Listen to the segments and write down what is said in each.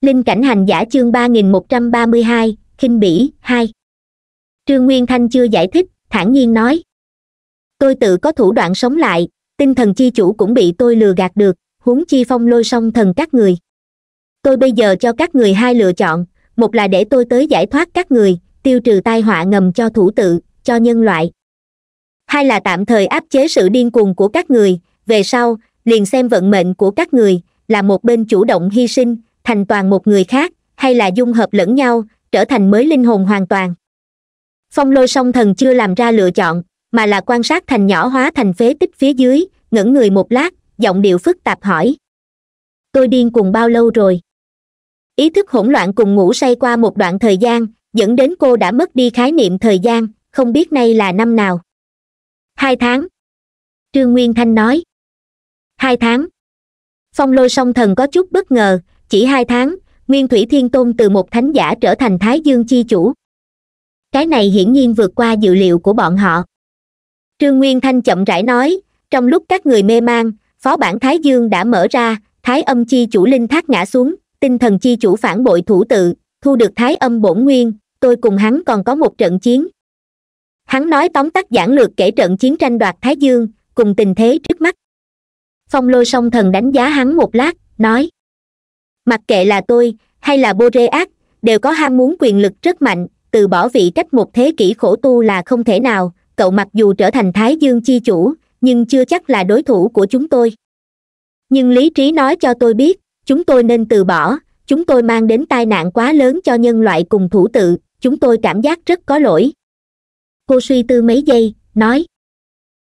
linh cảnh hành giả chương ba nghìn một trăm ba mươi hai khinh bỉ hai trương nguyên thanh chưa giải thích thản nhiên nói tôi tự có thủ đoạn sống lại tinh thần chi chủ cũng bị tôi lừa gạt được huống chi phong lôi song thần các người tôi bây giờ cho các người hai lựa chọn một là để tôi tới giải thoát các người tiêu trừ tai họa ngầm cho thủ tự cho nhân loại hai là tạm thời áp chế sự điên cuồng của các người về sau liền xem vận mệnh của các người là một bên chủ động hy sinh thành toàn một người khác hay là dung hợp lẫn nhau trở thành mới linh hồn hoàn toàn phong lôi song thần chưa làm ra lựa chọn mà là quan sát thành nhỏ hóa thành phế tích phía dưới ngẩng người một lát giọng điệu phức tạp hỏi tôi điên cùng bao lâu rồi ý thức hỗn loạn cùng ngủ say qua một đoạn thời gian dẫn đến cô đã mất đi khái niệm thời gian không biết nay là năm nào hai tháng trương nguyên thanh nói hai tháng phong lôi song thần có chút bất ngờ chỉ hai tháng nguyên thủy thiên tôn từ một thánh giả trở thành thái dương chi chủ cái này hiển nhiên vượt qua dự liệu của bọn họ trương nguyên thanh chậm rãi nói trong lúc các người mê man phó bản thái dương đã mở ra thái âm chi chủ linh thác ngã xuống tinh thần chi chủ phản bội thủ tự thu được thái âm bổn nguyên tôi cùng hắn còn có một trận chiến hắn nói tóm tắt giản lược kể trận chiến tranh đoạt thái dương cùng tình thế trước mắt phong lôi song thần đánh giá hắn một lát nói mặc kệ là tôi hay là boreac đều có ham muốn quyền lực rất mạnh từ bỏ vị cách một thế kỷ khổ tu là không thể nào cậu mặc dù trở thành thái dương chi chủ nhưng chưa chắc là đối thủ của chúng tôi nhưng lý trí nói cho tôi biết chúng tôi nên từ bỏ chúng tôi mang đến tai nạn quá lớn cho nhân loại cùng thủ tự chúng tôi cảm giác rất có lỗi cô suy tư mấy giây nói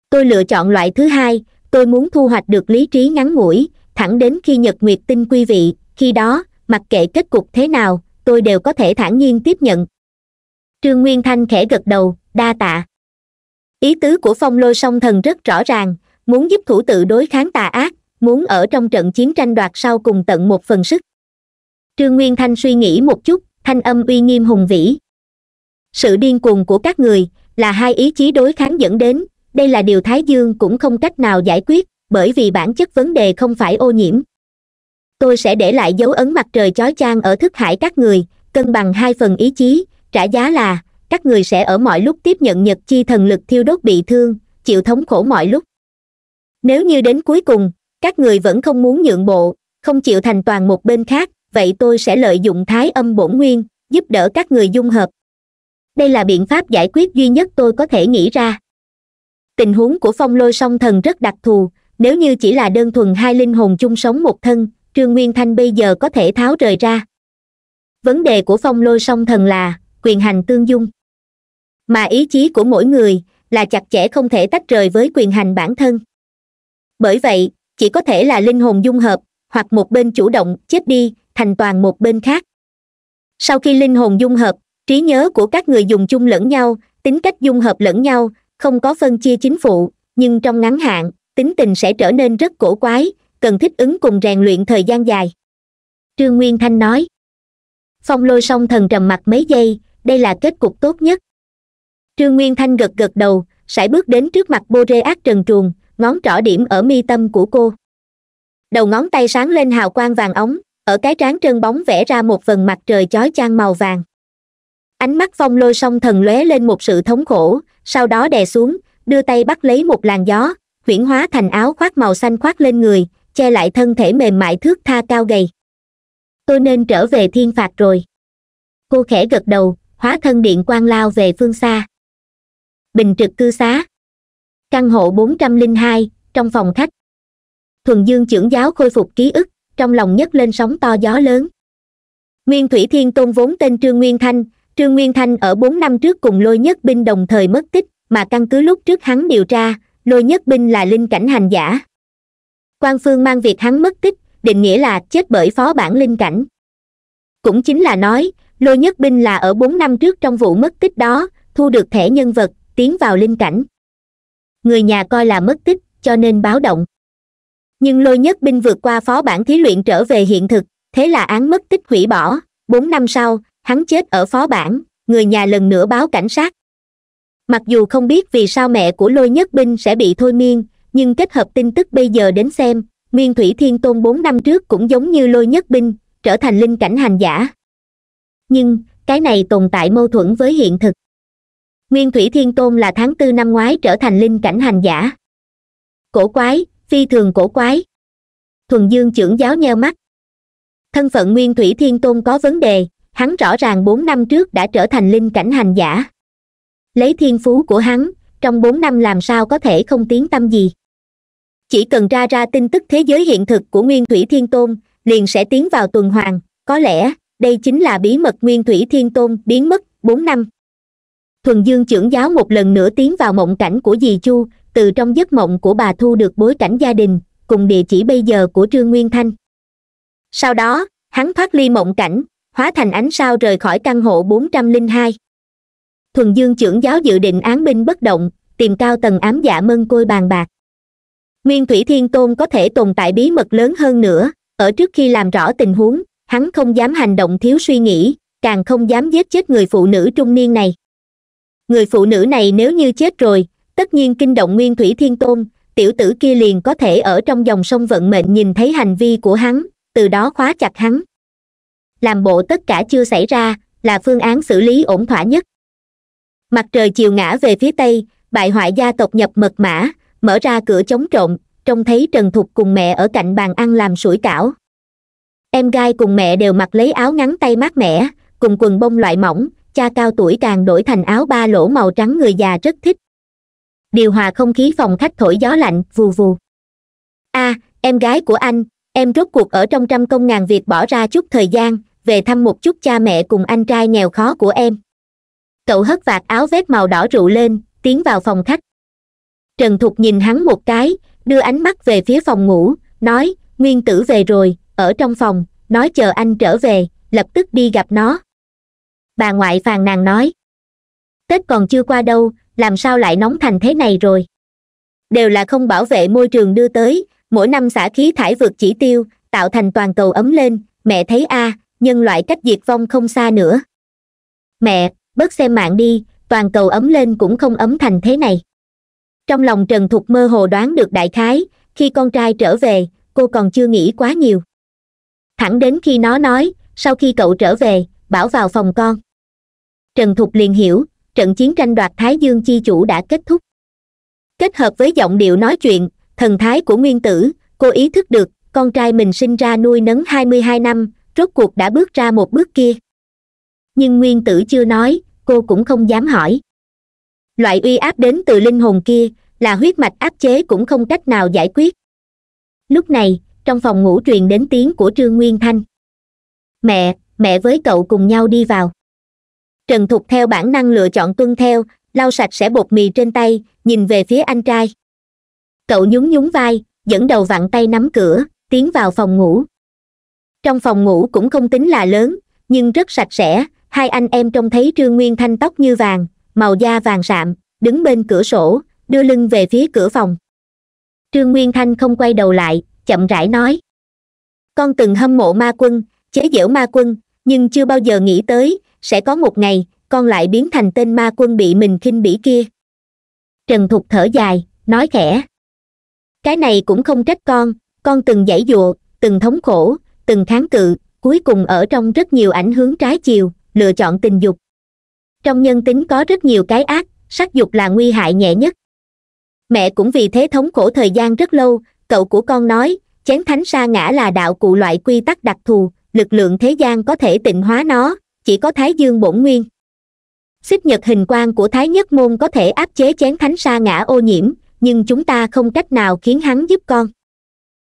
tôi lựa chọn loại thứ hai tôi muốn thu hoạch được lý trí ngắn ngủi thẳng đến khi nhật nguyệt tinh quý vị khi đó mặc kệ kết cục thế nào tôi đều có thể thản nhiên tiếp nhận trương nguyên thanh khẽ gật đầu đa tạ ý tứ của phong lôi song thần rất rõ ràng muốn giúp thủ tự đối kháng tà ác muốn ở trong trận chiến tranh đoạt sau cùng tận một phần sức trương nguyên thanh suy nghĩ một chút thanh âm uy nghiêm hùng vĩ sự điên cuồng của các người là hai ý chí đối kháng dẫn đến đây là điều thái dương cũng không cách nào giải quyết bởi vì bản chất vấn đề không phải ô nhiễm tôi sẽ để lại dấu ấn mặt trời chói chang ở thức hải các người cân bằng hai phần ý chí trả giá là các người sẽ ở mọi lúc tiếp nhận nhật chi thần lực thiêu đốt bị thương chịu thống khổ mọi lúc nếu như đến cuối cùng các người vẫn không muốn nhượng bộ không chịu thành toàn một bên khác vậy tôi sẽ lợi dụng thái âm bổn nguyên giúp đỡ các người dung hợp đây là biện pháp giải quyết duy nhất tôi có thể nghĩ ra tình huống của phong lôi song thần rất đặc thù nếu như chỉ là đơn thuần hai linh hồn chung sống một thân trương nguyên thanh bây giờ có thể tháo rời ra vấn đề của phong lôi song thần là quyền hành tương dung mà ý chí của mỗi người là chặt chẽ không thể tách rời với quyền hành bản thân bởi vậy chỉ có thể là linh hồn dung hợp hoặc một bên chủ động chết đi thành toàn một bên khác sau khi linh hồn dung hợp trí nhớ của các người dùng chung lẫn nhau tính cách dung hợp lẫn nhau không có phân chia chính phụ nhưng trong ngắn hạn tính tình sẽ trở nên rất cổ quái cần thích ứng cùng rèn luyện thời gian dài trương nguyên thanh nói phong lôi song thần trầm mặt mấy giây đây là kết cục tốt nhất trương nguyên thanh gật gật đầu sải bước đến trước mặt bô rê ác trần truồng ngón trỏ điểm ở mi tâm của cô đầu ngón tay sáng lên hào quang vàng ống ở cái trán trơn bóng vẽ ra một vần mặt trời chói chang màu vàng ánh mắt phong lôi song thần lóe lên một sự thống khổ sau đó đè xuống đưa tay bắt lấy một làn gió chuyển hóa thành áo khoác màu xanh khoác lên người che lại thân thể mềm mại thước tha cao gầy tôi nên trở về thiên phạt rồi cô khẽ gật đầu hóa thân điện quang lao về phương xa bình trực cư xá căn hộ bốn trăm linh hai trong phòng khách thuần dương trưởng giáo khôi phục ký ức trong lòng nhấc lên sóng to gió lớn nguyên thủy thiên tôn vốn tên trương nguyên thanh trương nguyên thanh ở bốn năm trước cùng lôi nhất binh đồng thời mất tích mà căn cứ lúc trước hắn điều tra lôi nhất binh là linh cảnh hành giả quan phương mang việc hắn mất tích định nghĩa là chết bởi phó bản linh cảnh cũng chính là nói lôi nhất binh là ở bốn năm trước trong vụ mất tích đó thu được thẻ nhân vật tiến vào linh cảnh người nhà coi là mất tích cho nên báo động nhưng lôi nhất binh vượt qua phó bản thí luyện trở về hiện thực thế là án mất tích hủy bỏ bốn năm sau hắn chết ở phó bản người nhà lần nữa báo cảnh sát mặc dù không biết vì sao mẹ của lôi nhất binh sẽ bị thôi miên nhưng kết hợp tin tức bây giờ đến xem nguyên thủy thiên tôn bốn năm trước cũng giống như lôi nhất binh trở thành linh cảnh hành giả nhưng cái này tồn tại mâu thuẫn với hiện thực nguyên thủy thiên tôn là tháng tư năm ngoái trở thành linh cảnh hành giả cổ quái phi thường cổ quái thuần dương trưởng giáo nheo mắt thân phận nguyên thủy thiên tôn có vấn đề hắn rõ ràng bốn năm trước đã trở thành linh cảnh hành giả lấy thiên phú của hắn trong bốn năm làm sao có thể không tiến tâm gì chỉ cần ra ra tin tức thế giới hiện thực của nguyên thủy thiên tôn liền sẽ tiến vào tuần hoàn có lẽ đây chính là bí mật nguyên thủy thiên tôn biến mất bốn năm thuần dương trưởng giáo một lần nữa tiến vào mộng cảnh của dì chu từ trong giấc mộng của bà thu được bối cảnh gia đình cùng địa chỉ bây giờ của trương nguyên thanh sau đó hắn thoát ly mộng cảnh hóa thành ánh sao rời khỏi căn hộ bốn trăm linh hai thuần dương trưởng giáo dự định án binh bất động tìm cao tầng ám dạ mân côi bàn bạc nguyên thủy thiên tôn có thể tồn tại bí mật lớn hơn nữa ở trước khi làm rõ tình huống hắn không dám hành động thiếu suy nghĩ càng không dám giết chết người phụ nữ trung niên này người phụ nữ này nếu như chết rồi tất nhiên kinh động nguyên thủy thiên tôn tiểu tử kia liền có thể ở trong dòng sông vận mệnh nhìn thấy hành vi của hắn từ đó khóa chặt hắn làm bộ tất cả chưa xảy ra là phương án xử lý ổn thỏa nhất mặt trời chiều ngã về phía tây bại hoại gia tộc nhập mật mã mở ra cửa chống trộn trông thấy trần thục cùng mẹ ở cạnh bàn ăn làm sủi cảo em gai cùng mẹ đều mặc lấy áo ngắn tay mát mẻ cùng quần bông loại mỏng cha cao tuổi càng đổi thành áo ba lỗ màu trắng người già rất thích điều hòa không khí phòng khách thổi gió lạnh vù vù a à, em gái của anh em rốt cuộc ở trong trăm công ngàn việc bỏ ra chút thời gian về thăm một chút cha mẹ cùng anh trai nghèo khó của em cậu hất vạt áo vét màu đỏ rụ lên tiến vào phòng khách trần thục nhìn hắn một cái đưa ánh mắt về phía phòng ngủ nói nguyên tử về rồi ở trong phòng nói chờ anh trở về lập tức đi gặp nó bà ngoại phàn nàn nói tết còn chưa qua đâu làm sao lại nóng thành thế này rồi đều là không bảo vệ môi trường đưa tới mỗi năm xả khí thải vượt chỉ tiêu tạo thành toàn cầu ấm lên mẹ thấy a à, nhân loại cách diệt vong không xa nữa mẹ bớt xem mạng đi toàn cầu ấm lên cũng không ấm thành thế này trong lòng trần thục mơ hồ đoán được đại khái khi con trai trở về cô còn chưa nghĩ quá nhiều thẳng đến khi nó nói sau khi cậu trở về bảo vào phòng con trần thục liền hiểu trận chiến tranh đoạt thái dương chi chủ đã kết thúc kết hợp với giọng điệu nói chuyện thần thái của nguyên tử cô ý thức được con trai mình sinh ra nuôi nấng hai mươi hai năm rốt cuộc đã bước ra một bước kia nhưng nguyên tử chưa nói cô cũng không dám hỏi loại uy áp đến từ linh hồn kia là huyết mạch áp chế cũng không cách nào giải quyết lúc này trong phòng ngủ truyền đến tiếng của trương nguyên thanh mẹ mẹ với cậu cùng nhau đi vào trần thục theo bản năng lựa chọn tuân theo lau sạch sẽ bột mì trên tay nhìn về phía anh trai cậu nhún nhún vai dẫn đầu vặn tay nắm cửa tiến vào phòng ngủ trong phòng ngủ cũng không tính là lớn nhưng rất sạch sẽ hai anh em trông thấy trương nguyên thanh tóc như vàng màu da vàng sạm đứng bên cửa sổ đưa lưng về phía cửa phòng trương nguyên thanh không quay đầu lại chậm rãi nói con từng hâm mộ ma quân chế giễu ma quân nhưng chưa bao giờ nghĩ tới sẽ có một ngày con lại biến thành tên ma quân bị mình khinh bỉ kia trần thục thở dài nói khẽ cái này cũng không trách con con từng giải dụa từng thống khổ từng kháng cự cuối cùng ở trong rất nhiều ảnh hướng trái chiều lựa chọn tình dục trong nhân tính có rất nhiều cái ác sắc dục là nguy hại nhẹ nhất mẹ cũng vì thế thống khổ thời gian rất lâu cậu của con nói chén thánh sa ngã là đạo cụ loại quy tắc đặc thù lực lượng thế gian có thể tịnh hóa nó chỉ có thái dương bổn nguyên xích nhật hình quang của thái nhất môn có thể áp chế chén thánh sa ngã ô nhiễm nhưng chúng ta không cách nào khiến hắn giúp con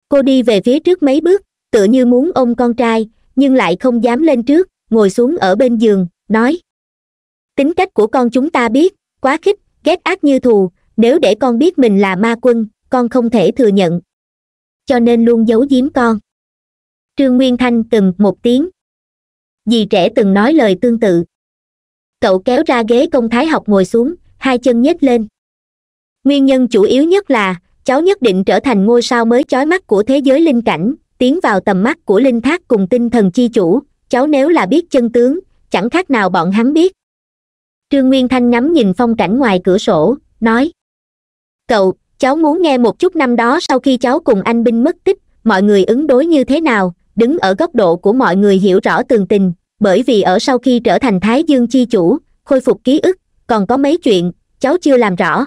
cô đi về phía trước mấy bước tựa như muốn ôm con trai nhưng lại không dám lên trước ngồi xuống ở bên giường nói tính cách của con chúng ta biết quá khích ghét ác như thù nếu để con biết mình là ma quân con không thể thừa nhận cho nên luôn giấu giếm con trương nguyên thanh từng một tiếng dì trẻ từng nói lời tương tự cậu kéo ra ghế công thái học ngồi xuống hai chân nhếch lên nguyên nhân chủ yếu nhất là cháu nhất định trở thành ngôi sao mới chói mắt của thế giới linh cảnh tiến vào tầm mắt của linh thác cùng tinh thần chi chủ cháu nếu là biết chân tướng chẳng khác nào bọn hắn biết trương nguyên thanh ngắm nhìn phong cảnh ngoài cửa sổ nói cậu cháu muốn nghe một chút năm đó sau khi cháu cùng anh binh mất tích mọi người ứng đối như thế nào đứng ở góc độ của mọi người hiểu rõ tường tình bởi vì ở sau khi trở thành thái dương chi chủ khôi phục ký ức còn có mấy chuyện cháu chưa làm rõ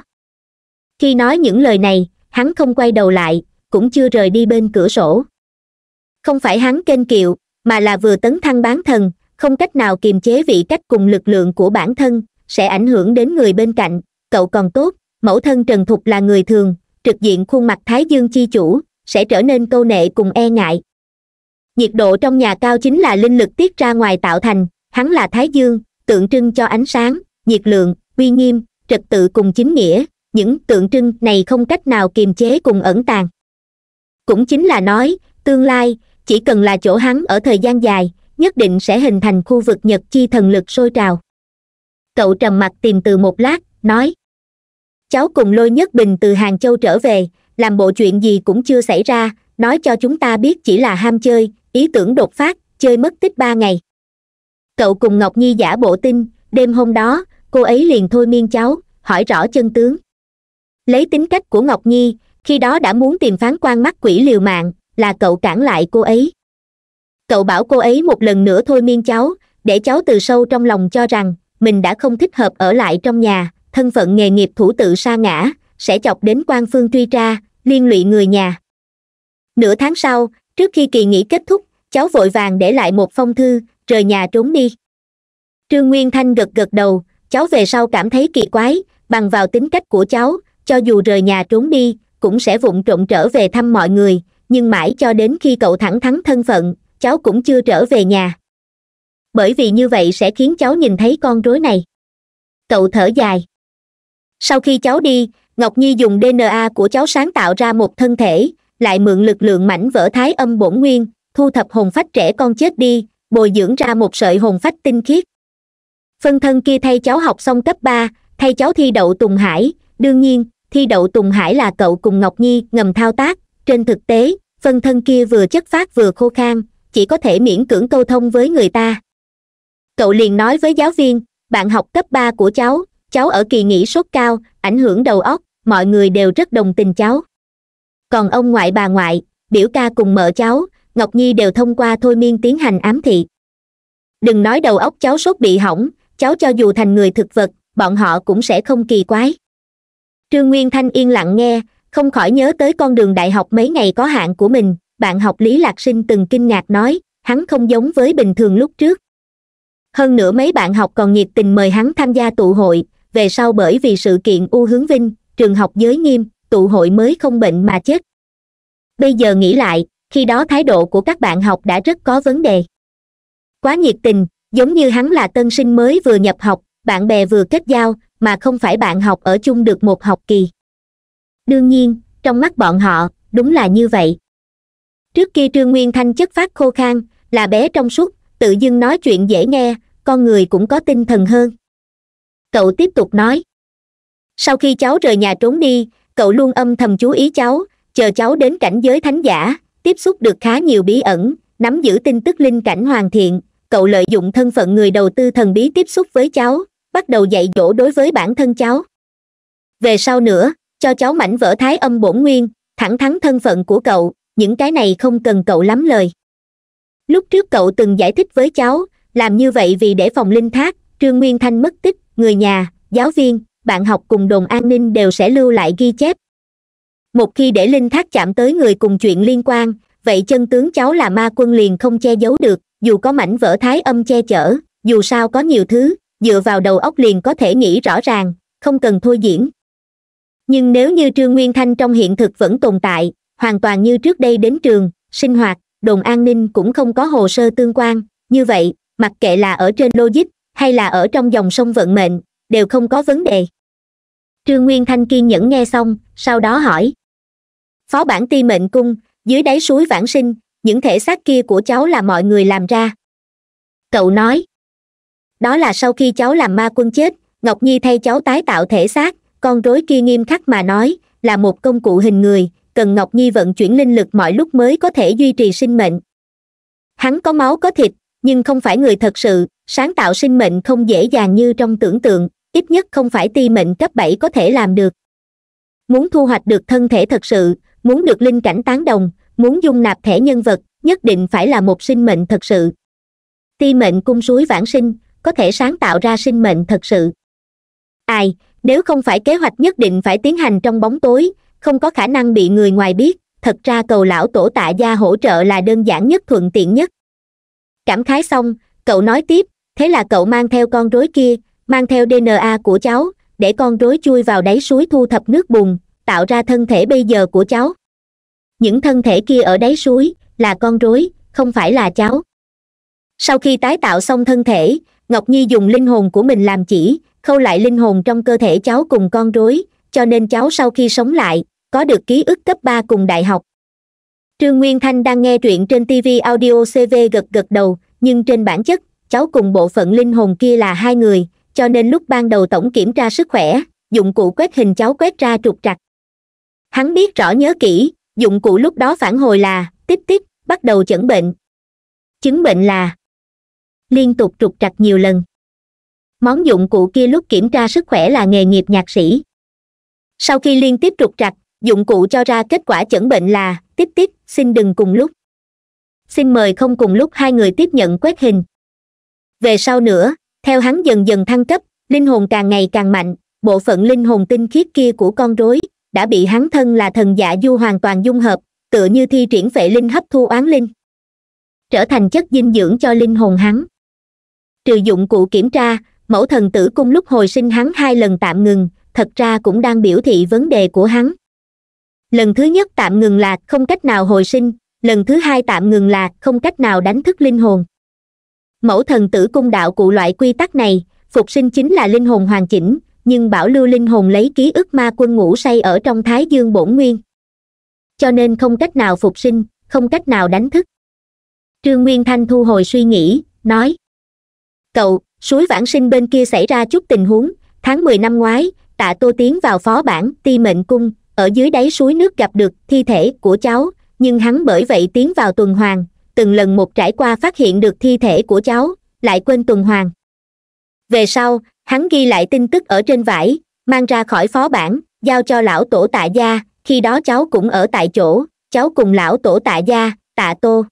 khi nói những lời này hắn không quay đầu lại cũng chưa rời đi bên cửa sổ không phải hắn kênh kiệu mà là vừa tấn thăng bán thần không cách nào kiềm chế vị cách cùng lực lượng của bản thân sẽ ảnh hưởng đến người bên cạnh cậu còn tốt mẫu thân trần thục là người thường trực diện khuôn mặt thái dương chi chủ sẽ trở nên câu nệ cùng e ngại nhiệt độ trong nhà cao chính là linh lực tiết ra ngoài tạo thành hắn là thái dương tượng trưng cho ánh sáng nhiệt lượng uy nghiêm trật tự cùng chính nghĩa những tượng trưng này không cách nào kiềm chế cùng ẩn tàng cũng chính là nói tương lai chỉ cần là chỗ hắn ở thời gian dài nhất định sẽ hình thành khu vực nhật chi thần lực sôi trào cậu trầm mặt tìm từ một lát nói cháu cùng lôi nhất bình từ hàng châu trở về làm bộ chuyện gì cũng chưa xảy ra nói cho chúng ta biết chỉ là ham chơi ý tưởng đột phát chơi mất tích ba ngày cậu cùng ngọc nhi giả bộ tin đêm hôm đó cô ấy liền thôi miên cháu hỏi rõ chân tướng lấy tính cách của ngọc nhi khi đó đã muốn tìm phán quan mắt quỷ liều mạng là cậu cản lại cô ấy cậu bảo cô ấy một lần nữa thôi miên cháu để cháu từ sâu trong lòng cho rằng mình đã không thích hợp ở lại trong nhà thân phận nghề nghiệp thủ tự sa ngã sẽ chọc đến quan phương truy tra liên lụy người nhà nửa tháng sau trước khi kỳ nghỉ kết thúc cháu vội vàng để lại một phong thư rời nhà trốn đi trương nguyên thanh gật gật đầu cháu về sau cảm thấy kỳ quái bằng vào tính cách của cháu cho dù rời nhà trốn đi cũng sẽ vụng trộn trở về thăm mọi người nhưng mãi cho đến khi cậu thẳng thắn thân phận cháu cũng chưa trở về nhà bởi vì như vậy sẽ khiến cháu nhìn thấy con rối này cậu thở dài sau khi cháu đi ngọc nhi dùng dna của cháu sáng tạo ra một thân thể lại mượn lực lượng mảnh vỡ thái âm bổn nguyên thu thập hồn phách trẻ con chết đi bồi dưỡng ra một sợi hồn phách tinh khiết phân thân kia thay cháu học xong cấp ba thay cháu thi đậu tùng hải đương nhiên thi đậu tùng hải là cậu cùng ngọc nhi ngầm thao tác trên thực tế phân thân kia vừa chất phát vừa khô khan chỉ có thể miễn cưỡng câu thông với người ta cậu liền nói với giáo viên bạn học cấp ba của cháu cháu ở kỳ nghỉ sốt cao ảnh hưởng đầu óc mọi người đều rất đồng tình cháu còn ông ngoại bà ngoại biểu ca cùng mợ cháu ngọc nhi đều thông qua thôi miên tiến hành ám thị đừng nói đầu óc cháu sốt bị hỏng cháu cho dù thành người thực vật bọn họ cũng sẽ không kỳ quái trương nguyên thanh yên lặng nghe không khỏi nhớ tới con đường đại học mấy ngày có hạn của mình bạn học lý lạc sinh từng kinh ngạc nói hắn không giống với bình thường lúc trước hơn nữa mấy bạn học còn nhiệt tình mời hắn tham gia tụ hội về sau bởi vì sự kiện u hướng vinh trường học giới nghiêm tụ hội mới không bệnh mà chết bây giờ nghĩ lại khi đó thái độ của các bạn học đã rất có vấn đề quá nhiệt tình giống như hắn là tân sinh mới vừa nhập học bạn bè vừa kết giao mà không phải bạn học ở chung được một học kỳ đương nhiên trong mắt bọn họ đúng là như vậy trước kia trương nguyên thanh chất phát khô khan là bé trong suốt tự dưng nói chuyện dễ nghe con người cũng có tinh thần hơn cậu tiếp tục nói sau khi cháu rời nhà trốn đi cậu luôn âm thầm chú ý cháu chờ cháu đến cảnh giới thánh giả tiếp xúc được khá nhiều bí ẩn nắm giữ tin tức linh cảnh hoàn thiện cậu lợi dụng thân phận người đầu tư thần bí tiếp xúc với cháu bắt đầu dạy dỗ đối với bản thân cháu về sau nữa cho cháu mảnh vỡ thái âm bổn nguyên thẳng thắn thân phận của cậu những cái này không cần cậu lắm lời lúc trước cậu từng giải thích với cháu làm như vậy vì để phòng linh thác trương nguyên thanh mất tích người nhà giáo viên bạn học cùng đồn an ninh đều sẽ lưu lại ghi chép một khi để linh thác chạm tới người cùng chuyện liên quan vậy chân tướng cháu là ma quân liền không che giấu được dù có mảnh vỡ thái âm che chở dù sao có nhiều thứ dựa vào đầu óc liền có thể nghĩ rõ ràng không cần thôi diễn nhưng nếu như trương nguyên thanh trong hiện thực vẫn tồn tại hoàn toàn như trước đây đến trường sinh hoạt đồn an ninh cũng không có hồ sơ tương quan như vậy mặc kệ là ở trên logic hay là ở trong dòng sông vận mệnh đều không có vấn đề trương nguyên thanh kiên nhẫn nghe xong sau đó hỏi phó bản ti mệnh cung dưới đáy suối vãng sinh những thể xác kia của cháu là mọi người làm ra cậu nói đó là sau khi cháu làm ma quân chết ngọc nhi thay cháu tái tạo thể xác con rối kia nghiêm khắc mà nói là một công cụ hình người cần ngọc nhi vận chuyển linh lực mọi lúc mới có thể duy trì sinh mệnh hắn có máu có thịt nhưng không phải người thật sự sáng tạo sinh mệnh không dễ dàng như trong tưởng tượng ít nhất không phải ti mệnh cấp bảy có thể làm được muốn thu hoạch được thân thể thật sự muốn được linh cảnh tán đồng muốn dung nạp thể nhân vật nhất định phải là một sinh mệnh thật sự ti mệnh cung suối vãng sinh có thể sáng tạo ra sinh mệnh thật sự ai nếu không phải kế hoạch nhất định phải tiến hành trong bóng tối không có khả năng bị người ngoài biết thật ra cầu lão tổ tạ gia hỗ trợ là đơn giản nhất thuận tiện nhất cảm khái xong cậu nói tiếp thế là cậu mang theo con rối kia mang theo dna của cháu để con rối chui vào đáy suối thu thập nước bùn tạo ra thân thể bây giờ của cháu những thân thể kia ở đáy suối là con rối không phải là cháu sau khi tái tạo xong thân thể ngọc nhi dùng linh hồn của mình làm chỉ khâu lại linh hồn trong cơ thể cháu cùng con rối cho nên cháu sau khi sống lại có được ký ức cấp ba cùng đại học trương nguyên thanh đang nghe truyện trên tv audio cv gật gật đầu nhưng trên bản chất cháu cùng bộ phận linh hồn kia là hai người cho nên lúc ban đầu tổng kiểm tra sức khỏe dụng cụ quét hình cháu quét ra trục trặc hắn biết rõ nhớ kỹ dụng cụ lúc đó phản hồi là tiếp tiếp bắt đầu chẩn bệnh chứng bệnh là liên tục trục trặc nhiều lần món dụng cụ kia lúc kiểm tra sức khỏe là nghề nghiệp nhạc sĩ sau khi liên tiếp trục trặc dụng cụ cho ra kết quả chẩn bệnh là tiếp tiếp xin đừng cùng lúc xin mời không cùng lúc hai người tiếp nhận quét hình về sau nữa theo hắn dần dần thăng cấp linh hồn càng ngày càng mạnh bộ phận linh hồn tinh khiết kia của con rối đã bị hắn thân là thần dạ du hoàn toàn dung hợp tựa như thi triển vệ linh hấp thu oán linh trở thành chất dinh dưỡng cho linh hồn hắn trừ dụng cụ kiểm tra mẫu thần tử cung lúc hồi sinh hắn hai lần tạm ngừng thật ra cũng đang biểu thị vấn đề của hắn lần thứ nhất tạm ngừng là không cách nào hồi sinh lần thứ hai tạm ngừng là không cách nào đánh thức linh hồn mẫu thần tử cung đạo cụ loại quy tắc này phục sinh chính là linh hồn hoàn chỉnh nhưng bảo lưu linh hồn lấy ký ức ma quân ngủ say ở trong thái dương bổn nguyên cho nên không cách nào phục sinh không cách nào đánh thức trương nguyên thanh thu hồi suy nghĩ nói cậu suối vãn sinh bên kia xảy ra chút tình huống tháng mười năm ngoái tạ tô tiến vào phó bản ti mệnh cung ở dưới đáy suối nước gặp được thi thể của cháu nhưng hắn bởi vậy tiến vào tuần hoàn từng lần một trải qua phát hiện được thi thể của cháu lại quên tuần hoàn về sau hắn ghi lại tin tức ở trên vải mang ra khỏi phó bản giao cho lão tổ tạ gia khi đó cháu cũng ở tại chỗ cháu cùng lão tổ tạ gia tạ tô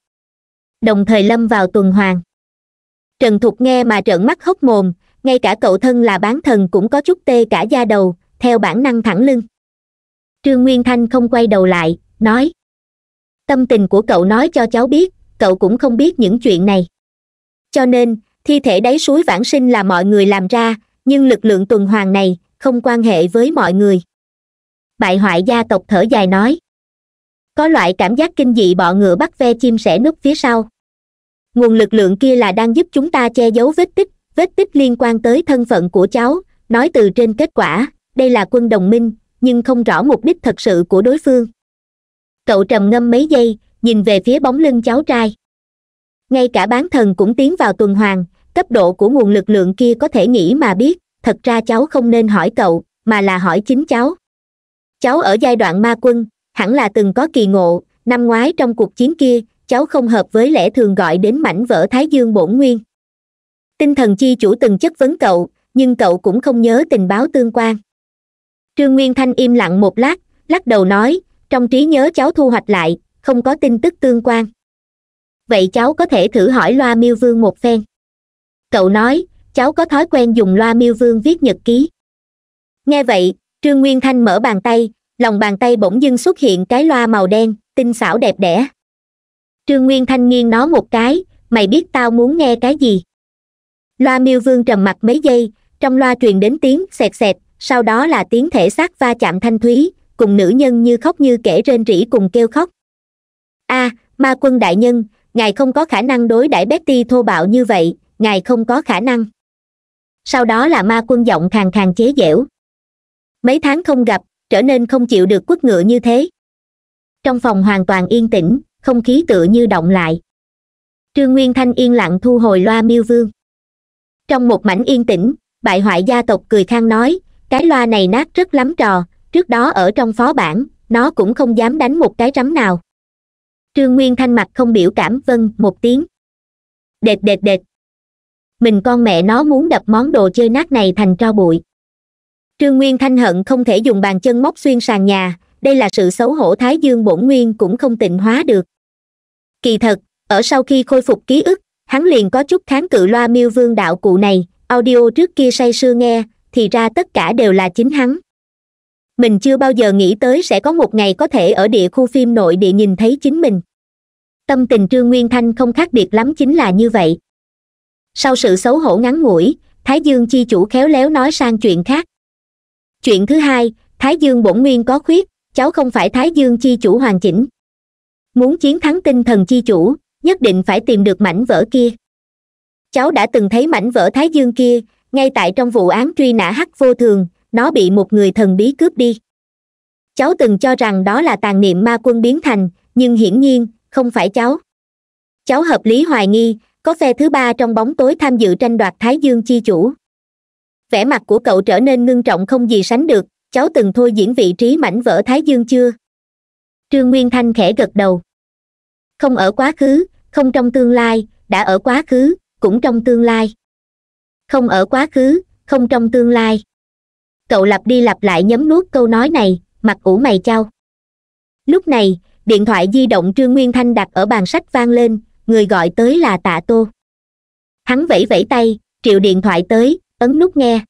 đồng thời lâm vào tuần hoàn trần thục nghe mà trợn mắt hốc mồm ngay cả cậu thân là bán thần cũng có chút tê cả da đầu theo bản năng thẳng lưng trương nguyên thanh không quay đầu lại nói tâm tình của cậu nói cho cháu biết cậu cũng không biết những chuyện này cho nên thi thể đáy suối vãng sinh là mọi người làm ra nhưng lực lượng tuần hoàn này không quan hệ với mọi người bại hoại gia tộc thở dài nói có loại cảm giác kinh dị bọ ngựa bắt ve chim sẻ núp phía sau nguồn lực lượng kia là đang giúp chúng ta che giấu vết tích vết tích liên quan tới thân phận của cháu nói từ trên kết quả đây là quân đồng minh nhưng không rõ mục đích thật sự của đối phương cậu trầm ngâm mấy giây nhìn về phía bóng lưng cháu trai ngay cả bán thần cũng tiến vào tuần hoàn cấp độ của nguồn lực lượng kia có thể nghĩ mà biết thật ra cháu không nên hỏi cậu mà là hỏi chính cháu cháu ở giai đoạn ma quân hẳn là từng có kỳ ngộ năm ngoái trong cuộc chiến kia cháu không hợp với lẽ thường gọi đến mảnh vỡ thái dương bổn nguyên tinh thần chi chủ từng chất vấn cậu nhưng cậu cũng không nhớ tình báo tương quan trương nguyên thanh im lặng một lát lắc đầu nói trong trí nhớ cháu thu hoạch lại không có tin tức tương quan vậy cháu có thể thử hỏi loa miêu vương một phen cậu nói cháu có thói quen dùng loa miêu vương viết nhật ký nghe vậy trương nguyên thanh mở bàn tay lòng bàn tay bỗng dưng xuất hiện cái loa màu đen tinh xảo đẹp đẽ trương nguyên thanh nghiêng nó một cái mày biết tao muốn nghe cái gì loa miêu vương trầm mặt mấy giây trong loa truyền đến tiếng xẹt xẹt sau đó là tiếng thể xác va chạm thanh thúy cùng nữ nhân như khóc như kể rên rỉ cùng kêu khóc a à, ma quân đại nhân ngài không có khả năng đối đãi betty thô bạo như vậy ngài không có khả năng sau đó là ma quân giọng khàn khàn chế giễu mấy tháng không gặp trở nên không chịu được quất ngựa như thế trong phòng hoàn toàn yên tĩnh không khí tựa như động lại trương nguyên thanh yên lặng thu hồi loa miêu vương trong một mảnh yên tĩnh bại hoại gia tộc cười khang nói cái loa này nát rất lắm trò trước đó ở trong phó bản nó cũng không dám đánh một cái rắm nào trương nguyên thanh mặt không biểu cảm vâng một tiếng đệt đệt đệt mình con mẹ nó muốn đập món đồ chơi nát này thành tro bụi trương nguyên thanh hận không thể dùng bàn chân móc xuyên sàn nhà đây là sự xấu hổ thái dương bổn nguyên cũng không tịnh hóa được kỳ thật ở sau khi khôi phục ký ức hắn liền có chút kháng cự loa miêu vương đạo cụ này audio trước kia say sưa nghe thì ra tất cả đều là chính hắn mình chưa bao giờ nghĩ tới sẽ có một ngày có thể ở địa khu phim nội địa nhìn thấy chính mình tâm tình trương nguyên thanh không khác biệt lắm chính là như vậy sau sự xấu hổ ngắn ngủi thái dương chi chủ khéo léo nói sang chuyện khác chuyện thứ hai thái dương bổn nguyên có khuyết cháu không phải thái dương chi chủ hoàn chỉnh muốn chiến thắng tinh thần chi chủ nhất định phải tìm được mảnh vỡ kia cháu đã từng thấy mảnh vỡ thái dương kia ngay tại trong vụ án truy nã hắc vô thường nó bị một người thần bí cướp đi cháu từng cho rằng đó là tàn niệm ma quân biến thành nhưng hiển nhiên không phải cháu cháu hợp lý hoài nghi có phe thứ ba trong bóng tối tham dự tranh đoạt thái dương chi chủ vẻ mặt của cậu trở nên ngưng trọng không gì sánh được cháu từng thôi diễn vị trí mảnh vỡ thái dương chưa trương nguyên thanh khẽ gật đầu không ở quá khứ không trong tương lai đã ở quá khứ cũng trong tương lai không ở quá khứ không trong tương lai cậu lặp đi lặp lại nhấm nuốt câu nói này mặt ủ mày trao. lúc này điện thoại di động trương nguyên thanh đặt ở bàn sách vang lên người gọi tới là tạ tô hắn vẫy vẫy tay triệu điện thoại tới ấn nút nghe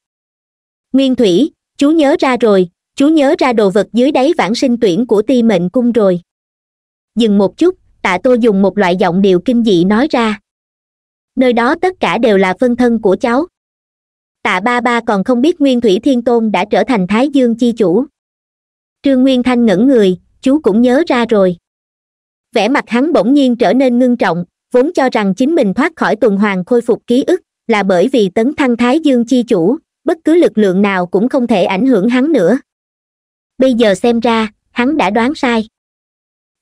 nguyên thủy chú nhớ ra rồi chú nhớ ra đồ vật dưới đáy vãng sinh tuyển của ti mệnh cung rồi dừng một chút tạ tô dùng một loại giọng điệu kinh dị nói ra nơi đó tất cả đều là phân thân của cháu tạ ba ba còn không biết nguyên thủy thiên tôn đã trở thành thái dương chi chủ trương nguyên thanh ngẩn người chú cũng nhớ ra rồi vẻ mặt hắn bỗng nhiên trở nên ngưng trọng vốn cho rằng chính mình thoát khỏi tuần hoàn khôi phục ký ức là bởi vì tấn thăng thái dương chi chủ bất cứ lực lượng nào cũng không thể ảnh hưởng hắn nữa bây giờ xem ra hắn đã đoán sai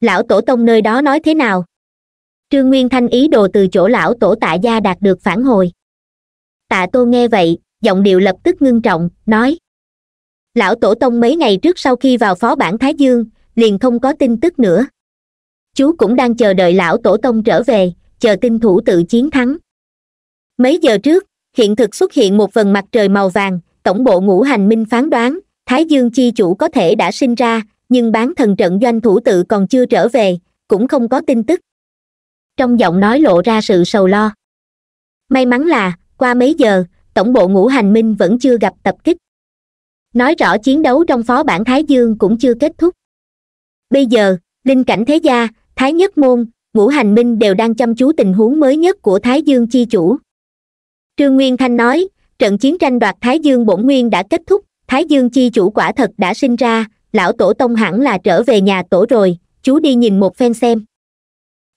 lão tổ tông nơi đó nói thế nào trương nguyên thanh ý đồ từ chỗ lão tổ tạ gia đạt được phản hồi tạ tô nghe vậy giọng điệu lập tức ngưng trọng nói lão tổ tông mấy ngày trước sau khi vào phó bản thái dương liền không có tin tức nữa chú cũng đang chờ đợi lão tổ tông trở về chờ tin thủ tự chiến thắng mấy giờ trước hiện thực xuất hiện một phần mặt trời màu vàng tổng bộ ngũ hành minh phán đoán thái dương chi chủ có thể đã sinh ra nhưng bán thần trận doanh thủ tự còn chưa trở về cũng không có tin tức trong giọng nói lộ ra sự sầu lo may mắn là qua mấy giờ tổng bộ ngũ hành minh vẫn chưa gặp tập kích nói rõ chiến đấu trong phó bản thái dương cũng chưa kết thúc bây giờ linh cảnh thế gia thái nhất môn ngũ hành minh đều đang chăm chú tình huống mới nhất của thái dương chi chủ trương nguyên thanh nói trận chiến tranh đoạt thái dương bổn nguyên đã kết thúc thái dương chi chủ quả thật đã sinh ra lão tổ tông hẳn là trở về nhà tổ rồi chú đi nhìn một phen xem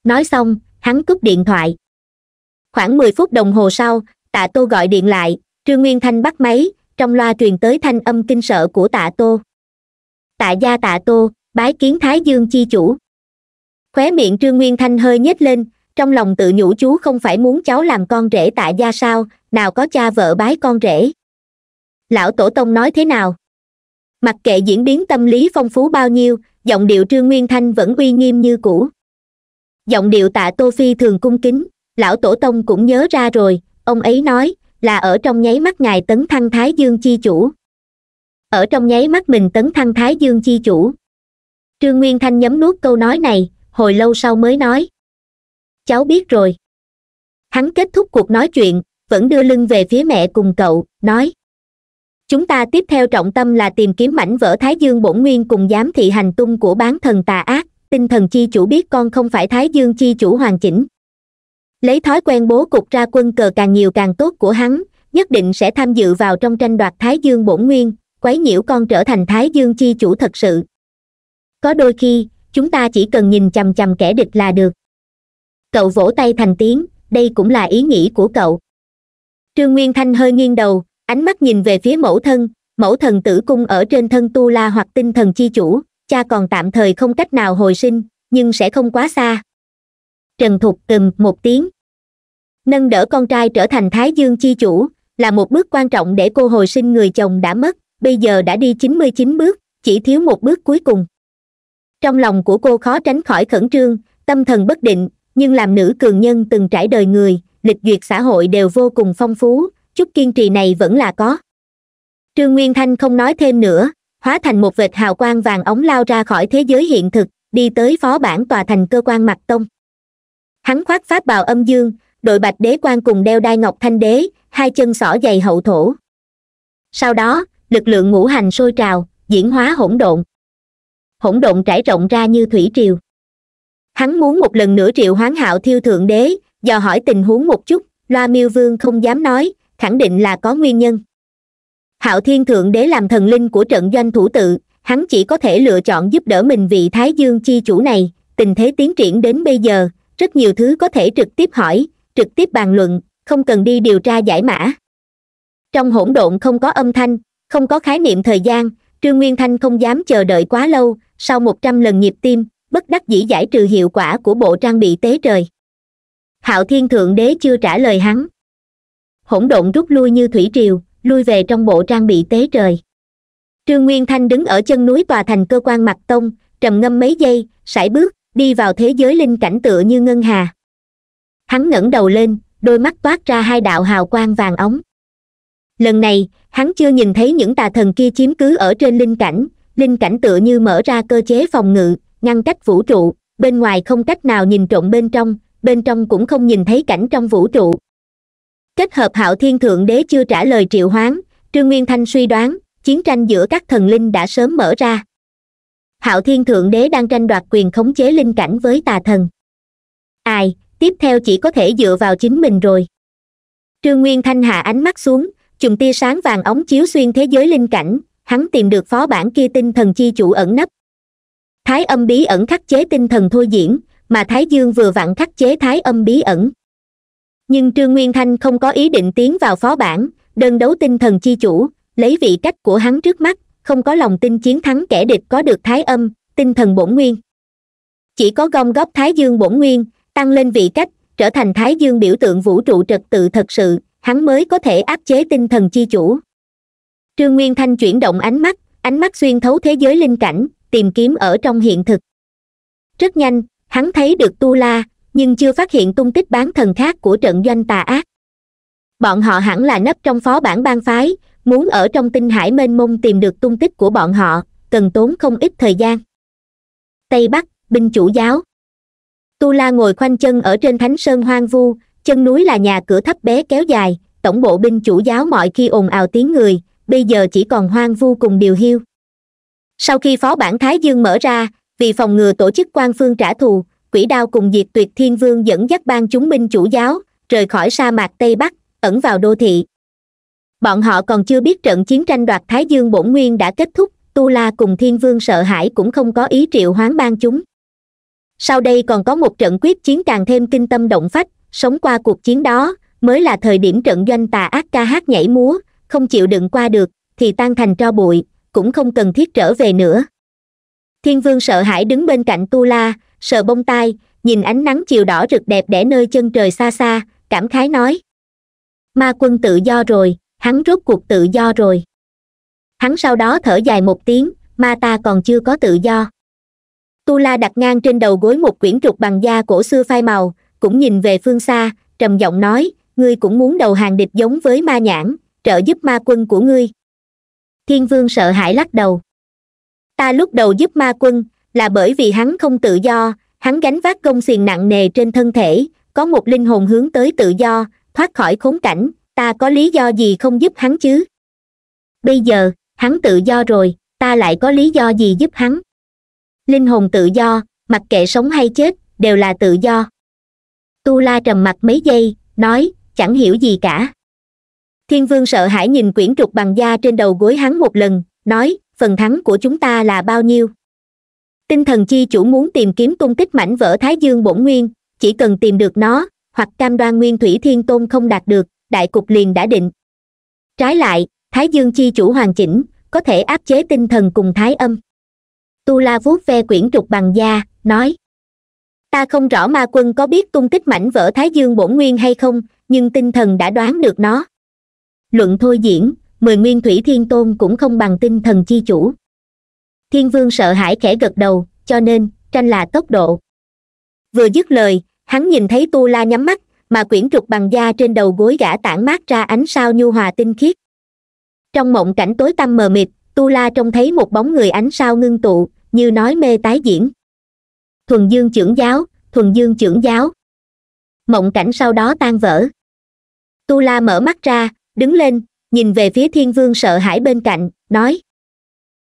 nói xong hắn cúp điện thoại khoảng mười phút đồng hồ sau tạ tô gọi điện lại trương nguyên thanh bắt máy trong loa truyền tới thanh âm kinh sợ của tạ tô tạ gia tạ tô bái kiến thái dương chi chủ khóe miệng trương nguyên thanh hơi nhếch lên trong lòng tự nhủ chú không phải muốn cháu làm con rể tạ gia sao nào có cha vợ bái con rể lão tổ tông nói thế nào mặc kệ diễn biến tâm lý phong phú bao nhiêu giọng điệu trương nguyên thanh vẫn uy nghiêm như cũ giọng điệu tạ tô phi thường cung kính lão tổ tông cũng nhớ ra rồi ông ấy nói là ở trong nháy mắt ngài tấn thăng thái dương chi chủ ở trong nháy mắt mình tấn thăng thái dương chi chủ trương nguyên thanh nhấm nuốt câu nói này hồi lâu sau mới nói cháu biết rồi hắn kết thúc cuộc nói chuyện vẫn đưa lưng về phía mẹ cùng cậu nói chúng ta tiếp theo trọng tâm là tìm kiếm mảnh vỡ thái dương bổn nguyên cùng giám thị hành tung của bán thần tà ác tinh thần chi chủ biết con không phải thái dương chi chủ hoàn chỉnh lấy thói quen bố cục ra quân cờ càng nhiều càng tốt của hắn nhất định sẽ tham dự vào trong tranh đoạt thái dương bổn nguyên quấy nhiễu con trở thành thái dương chi chủ thật sự có đôi khi chúng ta chỉ cần nhìn chằm chằm kẻ địch là được cậu vỗ tay thành tiếng đây cũng là ý nghĩ của cậu trương nguyên thanh hơi nghiêng đầu ánh mắt nhìn về phía mẫu thân mẫu thần tử cung ở trên thân tu la hoặc tinh thần chi chủ cha còn tạm thời không cách nào hồi sinh nhưng sẽ không quá xa trần thục từng một tiếng nâng đỡ con trai trở thành thái dương chi chủ là một bước quan trọng để cô hồi sinh người chồng đã mất bây giờ đã đi chín mươi chín bước chỉ thiếu một bước cuối cùng trong lòng của cô khó tránh khỏi khẩn trương tâm thần bất định nhưng làm nữ cường nhân từng trải đời người lịch duyệt xã hội đều vô cùng phong phú chút kiên trì này vẫn là có trương nguyên thanh không nói thêm nữa hóa thành một vệt hào quang vàng ống lao ra khỏi thế giới hiện thực đi tới phó bản tòa thành cơ quan mặt tông hắn khoác pháp bào âm dương đội bạch đế quan cùng đeo đai ngọc thanh đế hai chân xỏ dày hậu thổ sau đó lực lượng ngũ hành sôi trào diễn hóa hỗn độn hỗn độn trải rộng ra như thủy triều hắn muốn một lần nữa triệu hoán hạo thiêu thượng đế dò hỏi tình huống một chút loa miêu vương không dám nói khẳng định là có nguyên nhân hạo thiên thượng đế làm thần linh của trận doanh thủ tự hắn chỉ có thể lựa chọn giúp đỡ mình vị thái dương chi chủ này tình thế tiến triển đến bây giờ rất nhiều thứ có thể trực tiếp hỏi trực tiếp bàn luận không cần đi điều tra giải mã trong hỗn độn không có âm thanh không có khái niệm thời gian trương nguyên thanh không dám chờ đợi quá lâu sau một trăm lần nhịp tim bất đắc dĩ giải trừ hiệu quả của bộ trang bị tế trời hạo thiên thượng đế chưa trả lời hắn hỗn độn rút lui như thủy triều lui về trong bộ trang bị tế trời trương nguyên thanh đứng ở chân núi tòa thành cơ quan mặt tông trầm ngâm mấy giây sải bước đi vào thế giới linh cảnh tựa như ngân hà hắn ngẩng đầu lên đôi mắt toát ra hai đạo hào quang vàng óng lần này hắn chưa nhìn thấy những tà thần kia chiếm cứ ở trên linh cảnh linh cảnh tựa như mở ra cơ chế phòng ngự ngăn cách vũ trụ bên ngoài không cách nào nhìn trộm bên trong bên trong cũng không nhìn thấy cảnh trong vũ trụ kết hợp hạo thiên thượng đế chưa trả lời triệu hoán trương nguyên thanh suy đoán chiến tranh giữa các thần linh đã sớm mở ra hạo thiên thượng đế đang tranh đoạt quyền khống chế linh cảnh với tà thần ai tiếp theo chỉ có thể dựa vào chính mình rồi trương nguyên thanh hạ ánh mắt xuống chùm tia sáng vàng ống chiếu xuyên thế giới linh cảnh hắn tìm được phó bản kia tinh thần chi chủ ẩn nấp thái âm bí ẩn khắc chế tinh thần thôi diễn mà thái dương vừa vặn khắc chế thái âm bí ẩn nhưng trương nguyên thanh không có ý định tiến vào phó bản đơn đấu tinh thần chi chủ lấy vị cách của hắn trước mắt không có lòng tin chiến thắng kẻ địch có được thái âm tinh thần bổn nguyên chỉ có gom góp thái dương bổn nguyên tăng lên vị cách trở thành thái dương biểu tượng vũ trụ trật tự thật sự hắn mới có thể áp chế tinh thần chi chủ trương nguyên thanh chuyển động ánh mắt ánh mắt xuyên thấu thế giới linh cảnh tìm kiếm ở trong hiện thực rất nhanh hắn thấy được tu la nhưng chưa phát hiện tung tích bán thần khác của trận doanh tà ác bọn họ hẳn là nấp trong phó bản bang phái muốn ở trong tinh hải mênh mông tìm được tung tích của bọn họ cần tốn không ít thời gian tây bắc binh chủ giáo tu la ngồi khoanh chân ở trên thánh sơn hoang vu chân núi là nhà cửa thấp bé kéo dài tổng bộ binh chủ giáo mọi khi ồn ào tiếng người bây giờ chỉ còn hoang vu cùng điều hiu sau khi phó bản thái dương mở ra vì phòng ngừa tổ chức quan phương trả thù quỷ đao cùng diệt tuyệt thiên vương dẫn dắt ban chúng binh chủ giáo rời khỏi sa mạc tây bắc ẩn vào đô thị bọn họ còn chưa biết trận chiến tranh đoạt thái dương bổn nguyên đã kết thúc tu la cùng thiên vương sợ hãi cũng không có ý triệu hoán ban chúng sau đây còn có một trận quyết chiến càng thêm kinh tâm động phách sống qua cuộc chiến đó mới là thời điểm trận doanh tà ác ca hát nhảy múa không chịu đựng qua được thì tan thành tro bụi cũng không cần thiết trở về nữa thiên vương sợ hãi đứng bên cạnh tu la sờ bông tai nhìn ánh nắng chiều đỏ rực đẹp đẽ nơi chân trời xa xa cảm khái nói ma quân tự do rồi hắn rốt cuộc tự do rồi hắn sau đó thở dài một tiếng ma ta còn chưa có tự do tu la đặt ngang trên đầu gối một quyển trục bằng da cổ xưa phai màu cũng nhìn về phương xa trầm giọng nói ngươi cũng muốn đầu hàng địch giống với ma nhãn trợ giúp ma quân của ngươi thiên vương sợ hãi lắc đầu ta lúc đầu giúp ma quân là bởi vì hắn không tự do hắn gánh vác công xiềng nặng nề trên thân thể có một linh hồn hướng tới tự do thoát khỏi khốn cảnh ta có lý do gì không giúp hắn chứ bây giờ hắn tự do rồi ta lại có lý do gì giúp hắn linh hồn tự do mặc kệ sống hay chết đều là tự do tu la trầm mặt mấy giây nói chẳng hiểu gì cả thiên vương sợ hãi nhìn quyển trục bằng da trên đầu gối hắn một lần nói phần thắng của chúng ta là bao nhiêu tinh thần chi chủ muốn tìm kiếm tung tích mảnh vỡ thái dương bổn nguyên chỉ cần tìm được nó hoặc cam đoan nguyên thủy thiên tôn không đạt được đại cục liền đã định trái lại thái dương chi chủ hoàn chỉnh có thể áp chế tinh thần cùng thái âm tu la vuốt ve quyển trục bằng da nói ta không rõ ma quân có biết tung tích mảnh vỡ thái dương bổn nguyên hay không nhưng tinh thần đã đoán được nó luận thôi diễn mười nguyên thủy thiên tôn cũng không bằng tinh thần chi chủ thiên vương sợ hãi khẽ gật đầu cho nên tranh là tốc độ vừa dứt lời hắn nhìn thấy tu la nhắm mắt mà quyển trục bằng da trên đầu gối gã tản mát ra ánh sao nhu hòa tinh khiết trong mộng cảnh tối tăm mờ mịt tu la trông thấy một bóng người ánh sao ngưng tụ như nói mê tái diễn thuần dương trưởng giáo thuần dương trưởng giáo mộng cảnh sau đó tan vỡ tu la mở mắt ra đứng lên nhìn về phía thiên vương sợ hãi bên cạnh nói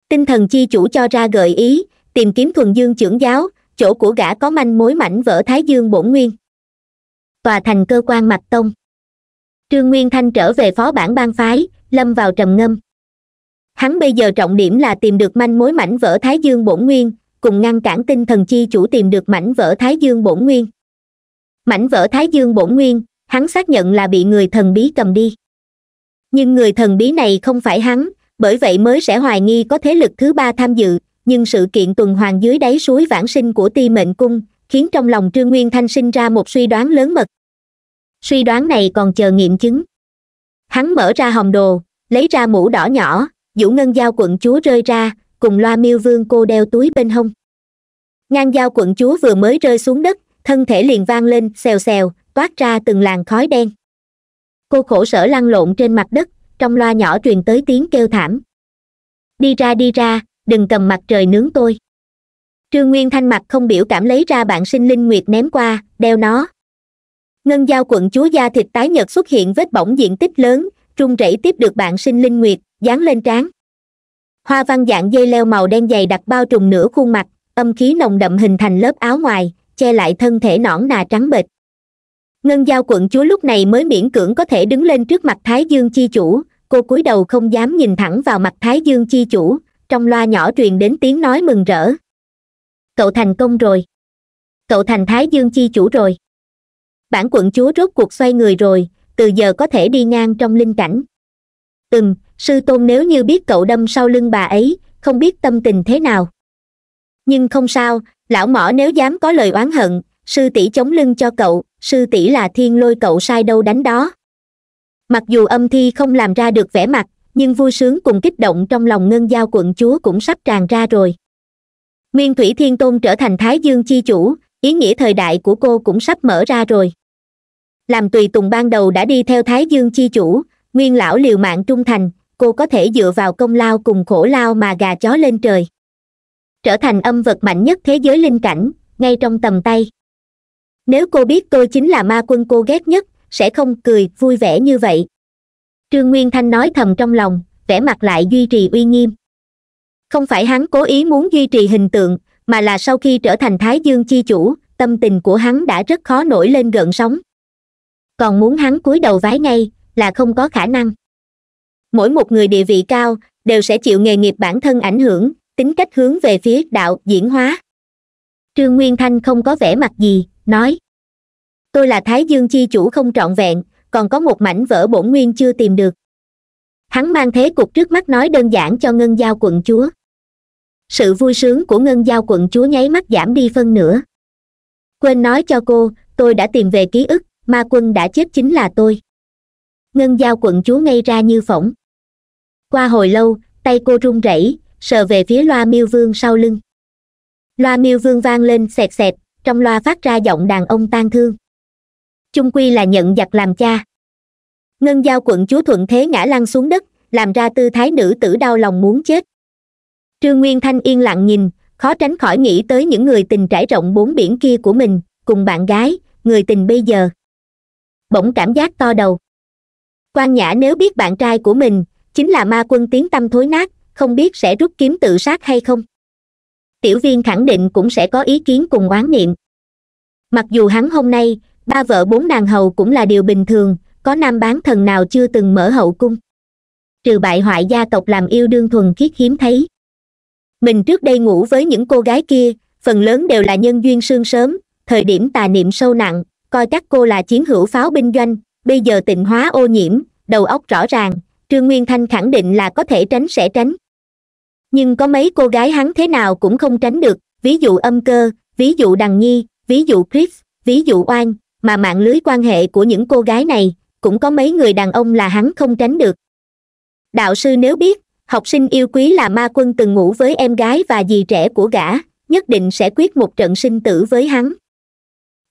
tinh thần chi chủ cho ra gợi ý tìm kiếm thuần dương trưởng giáo chỗ của gã có manh mối mảnh vỡ thái dương bổn nguyên tòa thành cơ quan mạch tông trương nguyên thanh trở về phó bản ban phái lâm vào trầm ngâm hắn bây giờ trọng điểm là tìm được manh mối mảnh vỡ thái dương bổn nguyên cùng ngăn cản tinh thần chi chủ tìm được mảnh vỡ thái dương bổn nguyên mảnh vỡ thái dương bổn nguyên hắn xác nhận là bị người thần bí cầm đi nhưng người thần bí này không phải hắn bởi vậy mới sẽ hoài nghi có thế lực thứ ba tham dự nhưng sự kiện tuần hoàn dưới đáy suối vãng sinh của ti mệnh cung khiến trong lòng trương nguyên thanh sinh ra một suy đoán lớn mật suy đoán này còn chờ nghiệm chứng hắn mở ra hòm đồ lấy ra mũ đỏ nhỏ vũ ngân giao quận chúa rơi ra cùng loa miêu vương cô đeo túi bên hông ngang giao quận chúa vừa mới rơi xuống đất thân thể liền vang lên xèo xèo toát ra từng làn khói đen cô khổ sở lăn lộn trên mặt đất trong loa nhỏ truyền tới tiếng kêu thảm đi ra đi ra đừng cầm mặt trời nướng tôi trương nguyên thanh mặt không biểu cảm lấy ra bạn sinh linh nguyệt ném qua đeo nó ngân giao quận chúa da thịt tái nhợt xuất hiện vết bỏng diện tích lớn trung rẫy tiếp được bạn sinh linh nguyệt dán lên trán hoa văn dạng dây leo màu đen dày đặc bao trùm nửa khuôn mặt âm khí nồng đậm hình thành lớp áo ngoài che lại thân thể nõn nà trắng bệch ngân giao quận chúa lúc này mới miễn cưỡng có thể đứng lên trước mặt thái dương chi chủ cô cúi đầu không dám nhìn thẳng vào mặt thái dương chi chủ trong loa nhỏ truyền đến tiếng nói mừng rỡ cậu thành công rồi cậu thành thái dương chi chủ rồi bản quận chúa rốt cuộc xoay người rồi từ giờ có thể đi ngang trong linh cảnh ừm sư tôn nếu như biết cậu đâm sau lưng bà ấy không biết tâm tình thế nào nhưng không sao lão mỏ nếu dám có lời oán hận sư tỷ chống lưng cho cậu sư tỷ là thiên lôi cậu sai đâu đánh đó mặc dù âm thi không làm ra được vẻ mặt nhưng vui sướng cùng kích động trong lòng ngân giao quận chúa cũng sắp tràn ra rồi nguyên thủy thiên tôn trở thành thái dương chi chủ ý nghĩa thời đại của cô cũng sắp mở ra rồi làm tùy tùng ban đầu đã đi theo thái dương chi chủ nguyên lão liều mạng trung thành cô có thể dựa vào công lao cùng khổ lao mà gà chó lên trời trở thành âm vật mạnh nhất thế giới linh cảnh ngay trong tầm tay nếu cô biết tôi chính là ma quân cô ghét nhất sẽ không cười vui vẻ như vậy trương nguyên thanh nói thầm trong lòng vẻ mặt lại duy trì uy nghiêm không phải hắn cố ý muốn duy trì hình tượng mà là sau khi trở thành thái dương chi chủ tâm tình của hắn đã rất khó nổi lên gợn sóng còn muốn hắn cúi đầu vái ngay là không có khả năng mỗi một người địa vị cao đều sẽ chịu nghề nghiệp bản thân ảnh hưởng tính cách hướng về phía đạo diễn hóa trương nguyên thanh không có vẻ mặt gì nói tôi là thái dương chi chủ không trọn vẹn còn có một mảnh vỡ bổn nguyên chưa tìm được hắn mang thế cục trước mắt nói đơn giản cho ngân giao quận chúa sự vui sướng của ngân giao quận chúa nháy mắt giảm đi phân nửa quên nói cho cô tôi đã tìm về ký ức ma quân đã chết chính là tôi ngân giao quận chúa ngay ra như phỏng qua hồi lâu tay cô run rẩy sờ về phía loa miêu vương sau lưng loa miêu vương vang lên xẹt xẹt trong loa phát ra giọng đàn ông tang thương chung quy là nhận giặc làm cha ngân giao quận chúa thuận thế ngã lăn xuống đất làm ra tư thái nữ tử đau lòng muốn chết trương nguyên thanh yên lặng nhìn khó tránh khỏi nghĩ tới những người tình trải rộng bốn biển kia của mình cùng bạn gái người tình bây giờ bỗng cảm giác to đầu quan nhã nếu biết bạn trai của mình chính là ma quân tiếng tâm thối nát không biết sẽ rút kiếm tự sát hay không tiểu viên khẳng định cũng sẽ có ý kiến cùng oán niệm mặc dù hắn hôm nay ba vợ bốn nàng hầu cũng là điều bình thường có nam bán thần nào chưa từng mở hậu cung trừ bại hoại gia tộc làm yêu đương thuần khiết hiếm thấy mình trước đây ngủ với những cô gái kia phần lớn đều là nhân duyên sương sớm thời điểm tà niệm sâu nặng coi các cô là chiến hữu pháo binh doanh bây giờ tịnh hóa ô nhiễm đầu óc rõ ràng trương nguyên thanh khẳng định là có thể tránh sẽ tránh nhưng có mấy cô gái hắn thế nào cũng không tránh được ví dụ âm cơ ví dụ đằng nhi ví dụ chris ví dụ oan mà mạng lưới quan hệ của những cô gái này cũng có mấy người đàn ông là hắn không tránh được đạo sư nếu biết học sinh yêu quý là ma quân từng ngủ với em gái và dì trẻ của gã nhất định sẽ quyết một trận sinh tử với hắn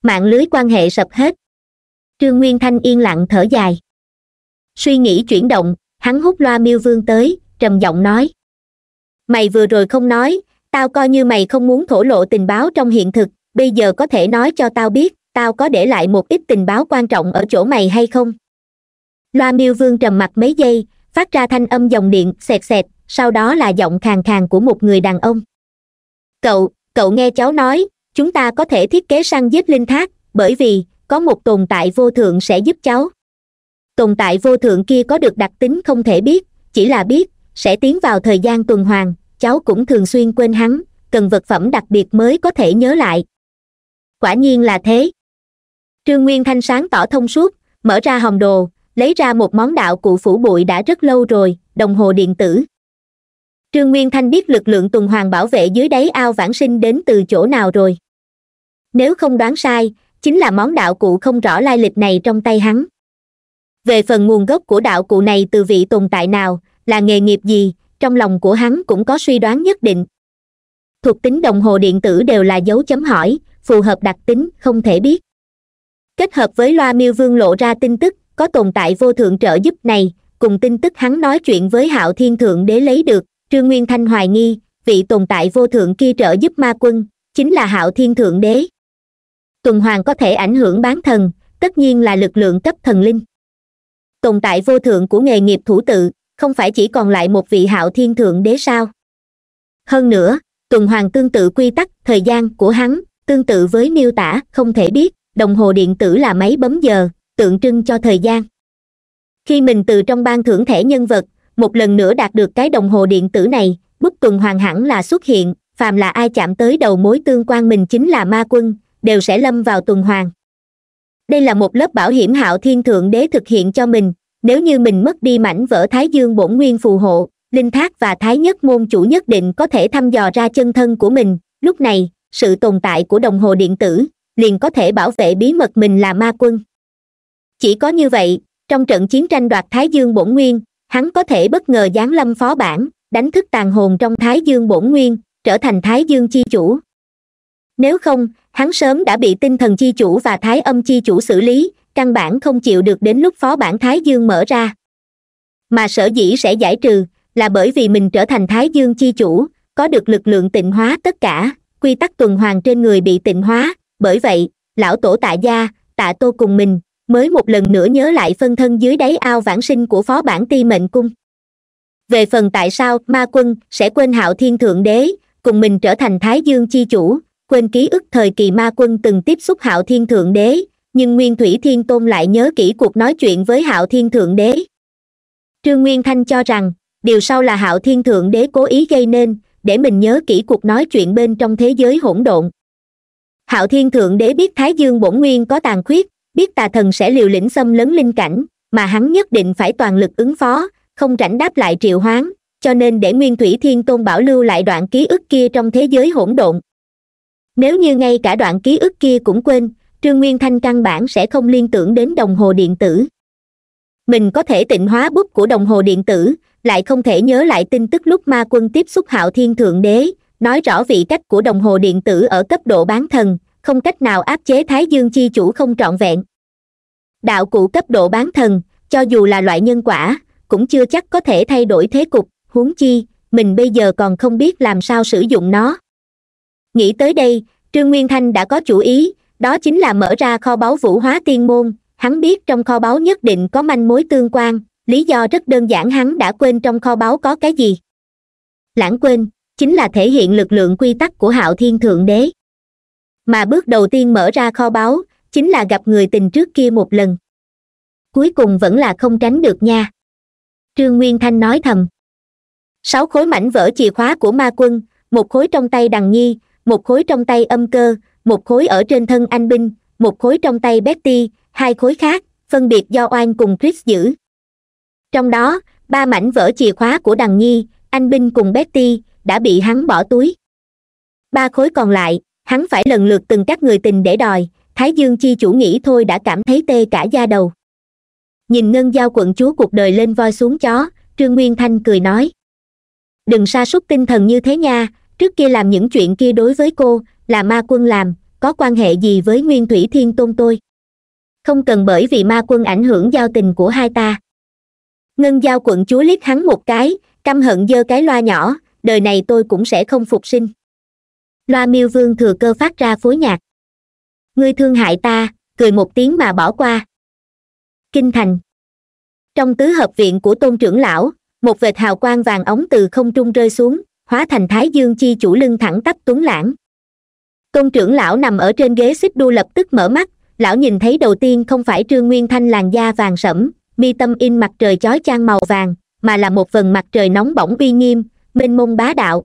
mạng lưới quan hệ sập hết trương nguyên thanh yên lặng thở dài suy nghĩ chuyển động hắn hút loa miêu vương tới trầm giọng nói mày vừa rồi không nói tao coi như mày không muốn thổ lộ tình báo trong hiện thực bây giờ có thể nói cho tao biết tao có để lại một ít tình báo quan trọng ở chỗ mày hay không loa miêu vương trầm mặt mấy giây phát ra thanh âm dòng điện xẹt xẹt sau đó là giọng khàn khàn của một người đàn ông cậu cậu nghe cháu nói chúng ta có thể thiết kế săn giết linh thác bởi vì có một tồn tại vô thượng sẽ giúp cháu tồn tại vô thượng kia có được đặc tính không thể biết chỉ là biết sẽ tiến vào thời gian tuần hoàn cháu cũng thường xuyên quên hắn cần vật phẩm đặc biệt mới có thể nhớ lại quả nhiên là thế trương nguyên thanh sáng tỏ thông suốt mở ra hòm đồ lấy ra một món đạo cụ phủ bụi đã rất lâu rồi đồng hồ điện tử trương nguyên thanh biết lực lượng tuần hoàn bảo vệ dưới đáy ao vãng sinh đến từ chỗ nào rồi nếu không đoán sai chính là món đạo cụ không rõ lai lịch này trong tay hắn về phần nguồn gốc của đạo cụ này từ vị tồn tại nào là nghề nghiệp gì trong lòng của hắn cũng có suy đoán nhất định thuộc tính đồng hồ điện tử đều là dấu chấm hỏi phù hợp đặc tính không thể biết kết hợp với loa miêu vương lộ ra tin tức có tồn tại vô thượng trợ giúp này cùng tin tức hắn nói chuyện với hạo thiên thượng đế lấy được trương nguyên thanh hoài nghi vị tồn tại vô thượng kia trợ giúp ma quân chính là hạo thiên thượng đế tuần hoàng có thể ảnh hưởng bán thần tất nhiên là lực lượng cấp thần linh tồn tại vô thượng của nghề nghiệp thủ tự không phải chỉ còn lại một vị hạo thiên thượng đế sao hơn nữa tuần hoàng tương tự quy tắc thời gian của hắn tương tự với miêu tả không thể biết đồng hồ điện tử là máy bấm giờ tượng trưng cho thời gian khi mình từ trong ban thưởng thẻ nhân vật một lần nữa đạt được cái đồng hồ điện tử này bức tuần hoàn hẳn là xuất hiện phàm là ai chạm tới đầu mối tương quan mình chính là ma quân đều sẽ lâm vào tuần hoàn đây là một lớp bảo hiểm hạo thiên thượng đế thực hiện cho mình nếu như mình mất đi mảnh vỡ thái dương bổn nguyên phù hộ linh thác và thái nhất môn chủ nhất định có thể thăm dò ra chân thân của mình lúc này sự tồn tại của đồng hồ điện tử liền có thể bảo vệ bí mật mình là ma quân chỉ có như vậy trong trận chiến tranh đoạt thái dương bổn nguyên hắn có thể bất ngờ giáng lâm phó bản đánh thức tàn hồn trong thái dương bổn nguyên trở thành thái dương chi chủ nếu không hắn sớm đã bị tinh thần chi chủ và thái âm chi chủ xử lý căn bản không chịu được đến lúc phó bản thái dương mở ra mà sở dĩ sẽ giải trừ là bởi vì mình trở thành thái dương chi chủ có được lực lượng tịnh hóa tất cả quy tắc tuần hoàn trên người bị tịnh hóa bởi vậy lão tổ tạ gia tạ tô cùng mình mới một lần nữa nhớ lại phân thân dưới đáy ao vãng sinh của phó bản ti mệnh cung về phần tại sao ma quân sẽ quên hạo thiên thượng đế cùng mình trở thành thái dương chi chủ quên ký ức thời kỳ ma quân từng tiếp xúc hạo thiên thượng đế nhưng nguyên thủy thiên tôn lại nhớ kỹ cuộc nói chuyện với hạo thiên thượng đế trương nguyên thanh cho rằng điều sau là hạo thiên thượng đế cố ý gây nên để mình nhớ kỹ cuộc nói chuyện bên trong thế giới hỗn độn hạo thiên thượng đế biết thái dương bổn nguyên có tàn khuyết biết tà thần sẽ liều lĩnh xâm lấn linh cảnh mà hắn nhất định phải toàn lực ứng phó không rảnh đáp lại triệu hoán cho nên để nguyên thủy thiên tôn bảo lưu lại đoạn ký ức kia trong thế giới hỗn độn nếu như ngay cả đoạn ký ức kia cũng quên trương nguyên thanh căn bản sẽ không liên tưởng đến đồng hồ điện tử mình có thể tịnh hóa bút của đồng hồ điện tử lại không thể nhớ lại tin tức lúc ma quân tiếp xúc hạo thiên thượng đế nói rõ vị cách của đồng hồ điện tử ở cấp độ bán thần không cách nào áp chế thái dương chi chủ không trọn vẹn đạo cụ cấp độ bán thần cho dù là loại nhân quả cũng chưa chắc có thể thay đổi thế cục huống chi mình bây giờ còn không biết làm sao sử dụng nó nghĩ tới đây trương nguyên thanh đã có chủ ý đó chính là mở ra kho báu vũ hóa tiên môn hắn biết trong kho báu nhất định có manh mối tương quan lý do rất đơn giản hắn đã quên trong kho báu có cái gì lãng quên chính là thể hiện lực lượng quy tắc của hạo thiên thượng đế mà bước đầu tiên mở ra kho báu chính là gặp người tình trước kia một lần cuối cùng vẫn là không tránh được nha trương nguyên thanh nói thầm sáu khối mảnh vỡ chìa khóa của ma quân một khối trong tay đằng nhi một khối trong tay âm cơ một khối ở trên thân anh binh một khối trong tay betty hai khối khác phân biệt do oan cùng chris giữ trong đó ba mảnh vỡ chìa khóa của đằng nhi anh binh cùng betty đã bị hắn bỏ túi ba khối còn lại hắn phải lần lượt từng các người tình để đòi thái dương chi chủ nghĩ thôi đã cảm thấy tê cả da đầu nhìn ngân giao quận chúa cuộc đời lên voi xuống chó trương nguyên thanh cười nói đừng sa sút tinh thần như thế nha trước kia làm những chuyện kia đối với cô là ma quân làm có quan hệ gì với nguyên thủy thiên tôn tôi không cần bởi vì ma quân ảnh hưởng giao tình của hai ta ngân giao quận chúa liếc hắn một cái căm hận giơ cái loa nhỏ đời này tôi cũng sẽ không phục sinh loa miêu vương thừa cơ phát ra phối nhạc ngươi thương hại ta cười một tiếng mà bỏ qua kinh thành trong tứ hợp viện của tôn trưởng lão một vệt hào quang vàng ống từ không trung rơi xuống hóa thành thái dương chi chủ lưng thẳng tắp tuấn lãng tôn trưởng lão nằm ở trên ghế xích đu lập tức mở mắt lão nhìn thấy đầu tiên không phải trương nguyên thanh làn da vàng sẫm mi tâm in mặt trời chói chang màu vàng mà là một vần mặt trời nóng bỏng uy nghiêm mênh mông bá đạo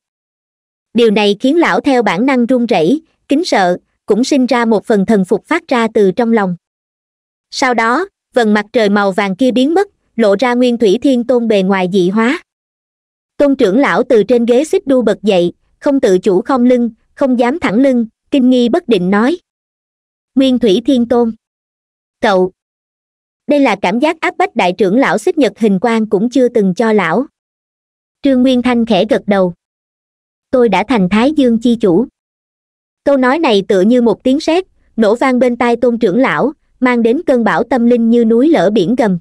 điều này khiến lão theo bản năng run rẩy kính sợ cũng sinh ra một phần thần phục phát ra từ trong lòng sau đó vần mặt trời màu vàng kia biến mất lộ ra nguyên thủy thiên tôn bề ngoài dị hóa tôn trưởng lão từ trên ghế xích đu bật dậy không tự chủ không lưng không dám thẳng lưng kinh nghi bất định nói nguyên thủy thiên tôn cậu đây là cảm giác áp bách đại trưởng lão xích nhật hình quang cũng chưa từng cho lão trương nguyên thanh khẽ gật đầu tôi đã thành thái dương chi chủ câu nói này tựa như một tiếng sét nổ vang bên tai tôn trưởng lão mang đến cơn bão tâm linh như núi lở biển gầm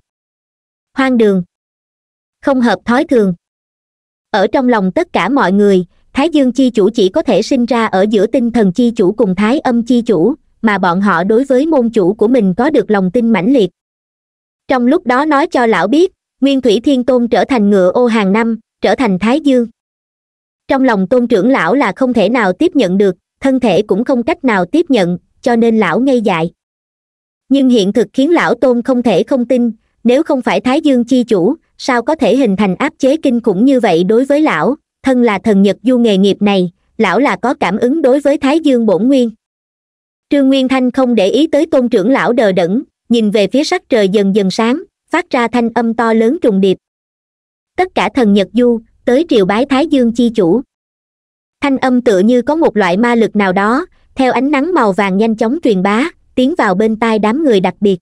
hoang đường không hợp thói thường ở trong lòng tất cả mọi người thái dương chi chủ chỉ có thể sinh ra ở giữa tinh thần chi chủ cùng thái âm chi chủ mà bọn họ đối với môn chủ của mình có được lòng tin mãnh liệt trong lúc đó nói cho lão biết nguyên thủy thiên tôn trở thành ngựa ô hàng năm trở thành thái dương trong lòng tôn trưởng lão là không thể nào tiếp nhận được thân thể cũng không cách nào tiếp nhận cho nên lão ngây dại nhưng hiện thực khiến lão tôn không thể không tin nếu không phải thái dương chi chủ sao có thể hình thành áp chế kinh khủng như vậy đối với lão thân là thần nhật du nghề nghiệp này lão là có cảm ứng đối với thái dương bổn nguyên trương nguyên thanh không để ý tới tôn trưởng lão đờ đẫn nhìn về phía sắc trời dần dần sáng phát ra thanh âm to lớn trùng điệp tất cả thần nhật du tới triều bái thái dương chi chủ thanh âm tựa như có một loại ma lực nào đó theo ánh nắng màu vàng nhanh chóng truyền bá tiến vào bên tai đám người đặc biệt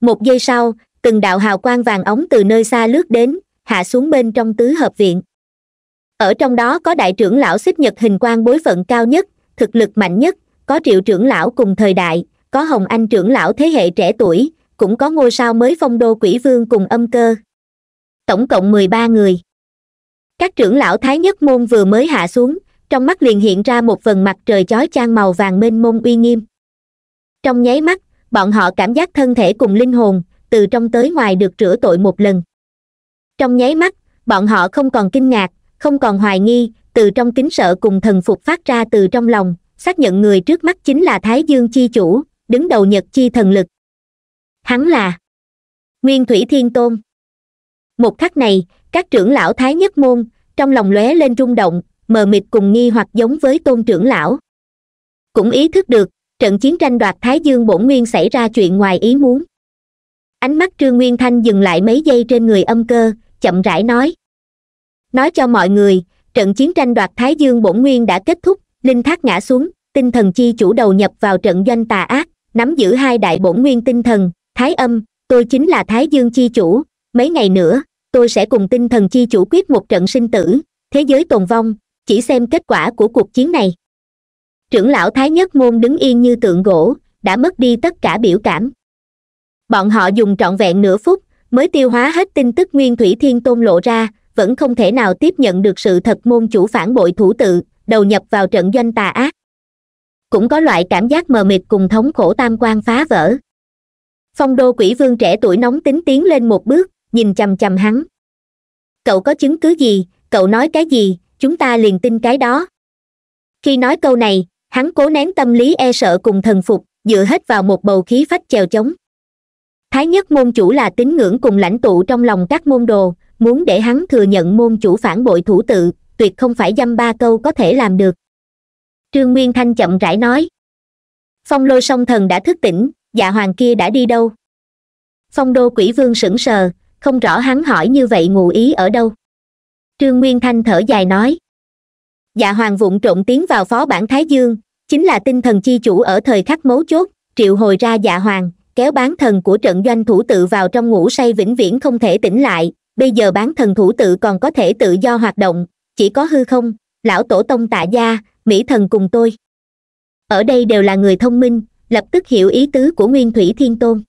một giây sau từng đạo hào quang vàng ống từ nơi xa lướt đến hạ xuống bên trong tứ hợp viện ở trong đó có đại trưởng lão xích nhật hình quan bối phận cao nhất thực lực mạnh nhất có triệu trưởng lão cùng thời đại có hồng anh trưởng lão thế hệ trẻ tuổi cũng có ngôi sao mới phong đô quỷ vương cùng âm cơ tổng cộng mười ba người các trưởng lão thái nhất môn vừa mới hạ xuống trong mắt liền hiện ra một vần mặt trời chói chang màu vàng mênh mông uy nghiêm trong nháy mắt bọn họ cảm giác thân thể cùng linh hồn từ trong tới ngoài được rửa tội một lần trong nháy mắt bọn họ không còn kinh ngạc không còn hoài nghi từ trong kính sợ cùng thần phục phát ra từ trong lòng xác nhận người trước mắt chính là thái dương chi chủ đứng đầu nhật chi thần lực hắn là nguyên thủy thiên tôn một khắc này các trưởng lão thái nhất môn trong lòng lóe lên rung động mờ mịt cùng nghi hoặc giống với tôn trưởng lão cũng ý thức được trận chiến tranh đoạt thái dương bổn nguyên xảy ra chuyện ngoài ý muốn ánh mắt trương nguyên thanh dừng lại mấy giây trên người âm cơ chậm rãi nói nói cho mọi người trận chiến tranh đoạt thái dương bổn nguyên đã kết thúc linh thác ngã xuống tinh thần chi chủ đầu nhập vào trận doanh tà ác nắm giữ hai đại bổn nguyên tinh thần thái âm tôi chính là thái dương chi chủ mấy ngày nữa tôi sẽ cùng tinh thần chi chủ quyết một trận sinh tử thế giới tồn vong chỉ xem kết quả của cuộc chiến này trưởng lão thái nhất môn đứng yên như tượng gỗ đã mất đi tất cả biểu cảm bọn họ dùng trọn vẹn nửa phút mới tiêu hóa hết tin tức nguyên thủy thiên tôn lộ ra vẫn không thể nào tiếp nhận được sự thật môn chủ phản bội thủ tự đầu nhập vào trận doanh tà ác cũng có loại cảm giác mờ mịt cùng thống khổ tam quan phá vỡ phong đô quỷ vương trẻ tuổi nóng tính tiến lên một bước nhìn chằm chằm hắn cậu có chứng cứ gì cậu nói cái gì chúng ta liền tin cái đó khi nói câu này hắn cố nén tâm lý e sợ cùng thần phục dựa hết vào một bầu khí phách chèo chống thái nhất môn chủ là tín ngưỡng cùng lãnh tụ trong lòng các môn đồ muốn để hắn thừa nhận môn chủ phản bội thủ tự tuyệt không phải dăm ba câu có thể làm được trương nguyên thanh chậm rãi nói phong lôi song thần đã thức tỉnh dạ hoàng kia đã đi đâu phong đô quỷ vương sững sờ không rõ hắn hỏi như vậy ngụ ý ở đâu trương nguyên thanh thở dài nói dạ hoàng vụng trộn tiến vào phó bản thái dương chính là tinh thần chi chủ ở thời khắc mấu chốt triệu hồi ra dạ hoàng kéo bán thần của trận doanh thủ tự vào trong ngủ say vĩnh viễn không thể tỉnh lại bây giờ bán thần thủ tự còn có thể tự do hoạt động chỉ có hư không lão tổ tông tạ gia mỹ thần cùng tôi ở đây đều là người thông minh lập tức hiểu ý tứ của nguyên thủy thiên tôn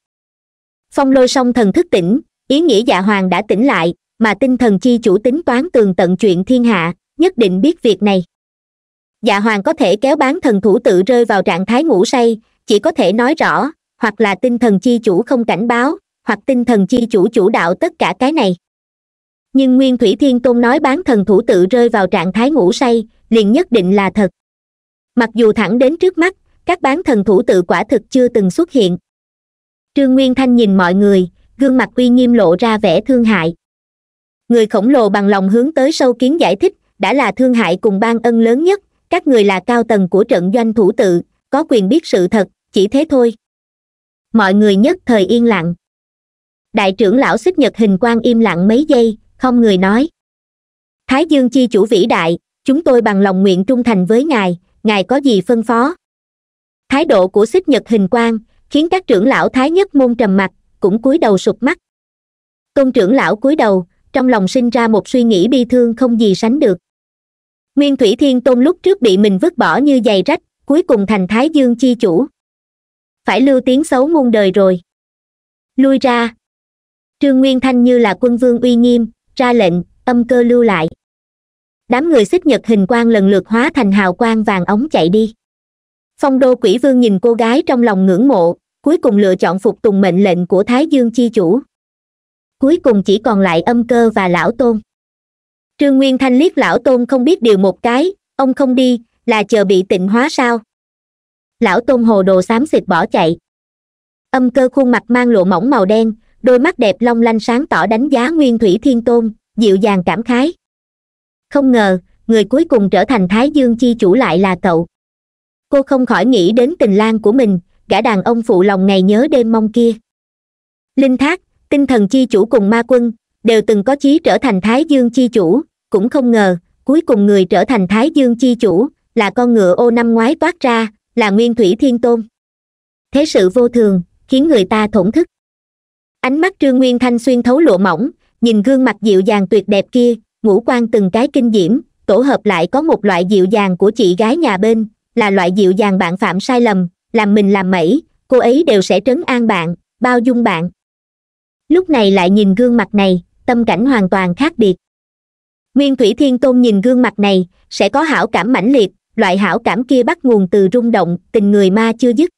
phong lôi song thần thức tỉnh ý nghĩa dạ hoàng đã tỉnh lại mà tinh thần chi chủ tính toán tường tận chuyện thiên hạ nhất định biết việc này dạ hoàng có thể kéo bán thần thủ tự rơi vào trạng thái ngủ say chỉ có thể nói rõ hoặc là tinh thần chi chủ không cảnh báo hoặc tinh thần chi chủ chủ đạo tất cả cái này nhưng nguyên thủy thiên tôn nói bán thần thủ tự rơi vào trạng thái ngủ say liền nhất định là thật mặc dù thẳng đến trước mắt các bán thần thủ tự quả thực chưa từng xuất hiện trương nguyên thanh nhìn mọi người gương mặt uy nghiêm lộ ra vẻ thương hại người khổng lồ bằng lòng hướng tới sâu kiến giải thích đã là thương hại cùng ban ân lớn nhất các người là cao tầng của trận doanh thủ tự có quyền biết sự thật chỉ thế thôi mọi người nhất thời yên lặng đại trưởng lão xích nhật hình quang im lặng mấy giây không người nói thái dương chi chủ vĩ đại chúng tôi bằng lòng nguyện trung thành với ngài ngài có gì phân phó thái độ của xích nhật hình quang khiến các trưởng lão thái nhất môn trầm mặt cũng cúi đầu sụp mắt tôn trưởng lão cúi đầu trong lòng sinh ra một suy nghĩ bi thương không gì sánh được nguyên thủy thiên tôn lúc trước bị mình vứt bỏ như giày rách cuối cùng thành thái dương chi chủ phải lưu tiếng xấu muôn đời rồi lui ra trương nguyên thanh như là quân vương uy nghiêm ra lệnh âm cơ lưu lại đám người xích nhật hình quang lần lượt hóa thành hào quang vàng ống chạy đi phong đô quỷ vương nhìn cô gái trong lòng ngưỡng mộ cuối cùng lựa chọn phục tùng mệnh lệnh của thái dương chi chủ cuối cùng chỉ còn lại âm cơ và lão tôn trương nguyên thanh liếc lão tôn không biết điều một cái ông không đi là chờ bị tịnh hóa sao lão tôn hồ đồ xám xịt bỏ chạy âm cơ khuôn mặt mang lụa mỏng màu đen đôi mắt đẹp long lanh sáng tỏ đánh giá nguyên thủy thiên tôn dịu dàng cảm khái không ngờ người cuối cùng trở thành thái dương chi chủ lại là cậu cô không khỏi nghĩ đến tình lang của mình gã đàn ông phụ lòng ngày nhớ đêm mong kia linh thác tinh thần chi chủ cùng ma quân đều từng có chí trở thành thái dương chi chủ cũng không ngờ cuối cùng người trở thành thái dương chi chủ là con ngựa ô năm ngoái toát ra là nguyên thủy thiên tôn thế sự vô thường khiến người ta thổn thức ánh mắt trương nguyên thanh xuyên thấu lộ mỏng nhìn gương mặt dịu dàng tuyệt đẹp kia ngũ quan từng cái kinh diễm tổ hợp lại có một loại dịu dàng của chị gái nhà bên là loại dịu dàng bạn phạm sai lầm làm mình làm mẩy cô ấy đều sẽ trấn an bạn bao dung bạn lúc này lại nhìn gương mặt này tâm cảnh hoàn toàn khác biệt nguyên thủy thiên tôn nhìn gương mặt này sẽ có hảo cảm mãnh liệt loại hảo cảm kia bắt nguồn từ rung động tình người ma chưa dứt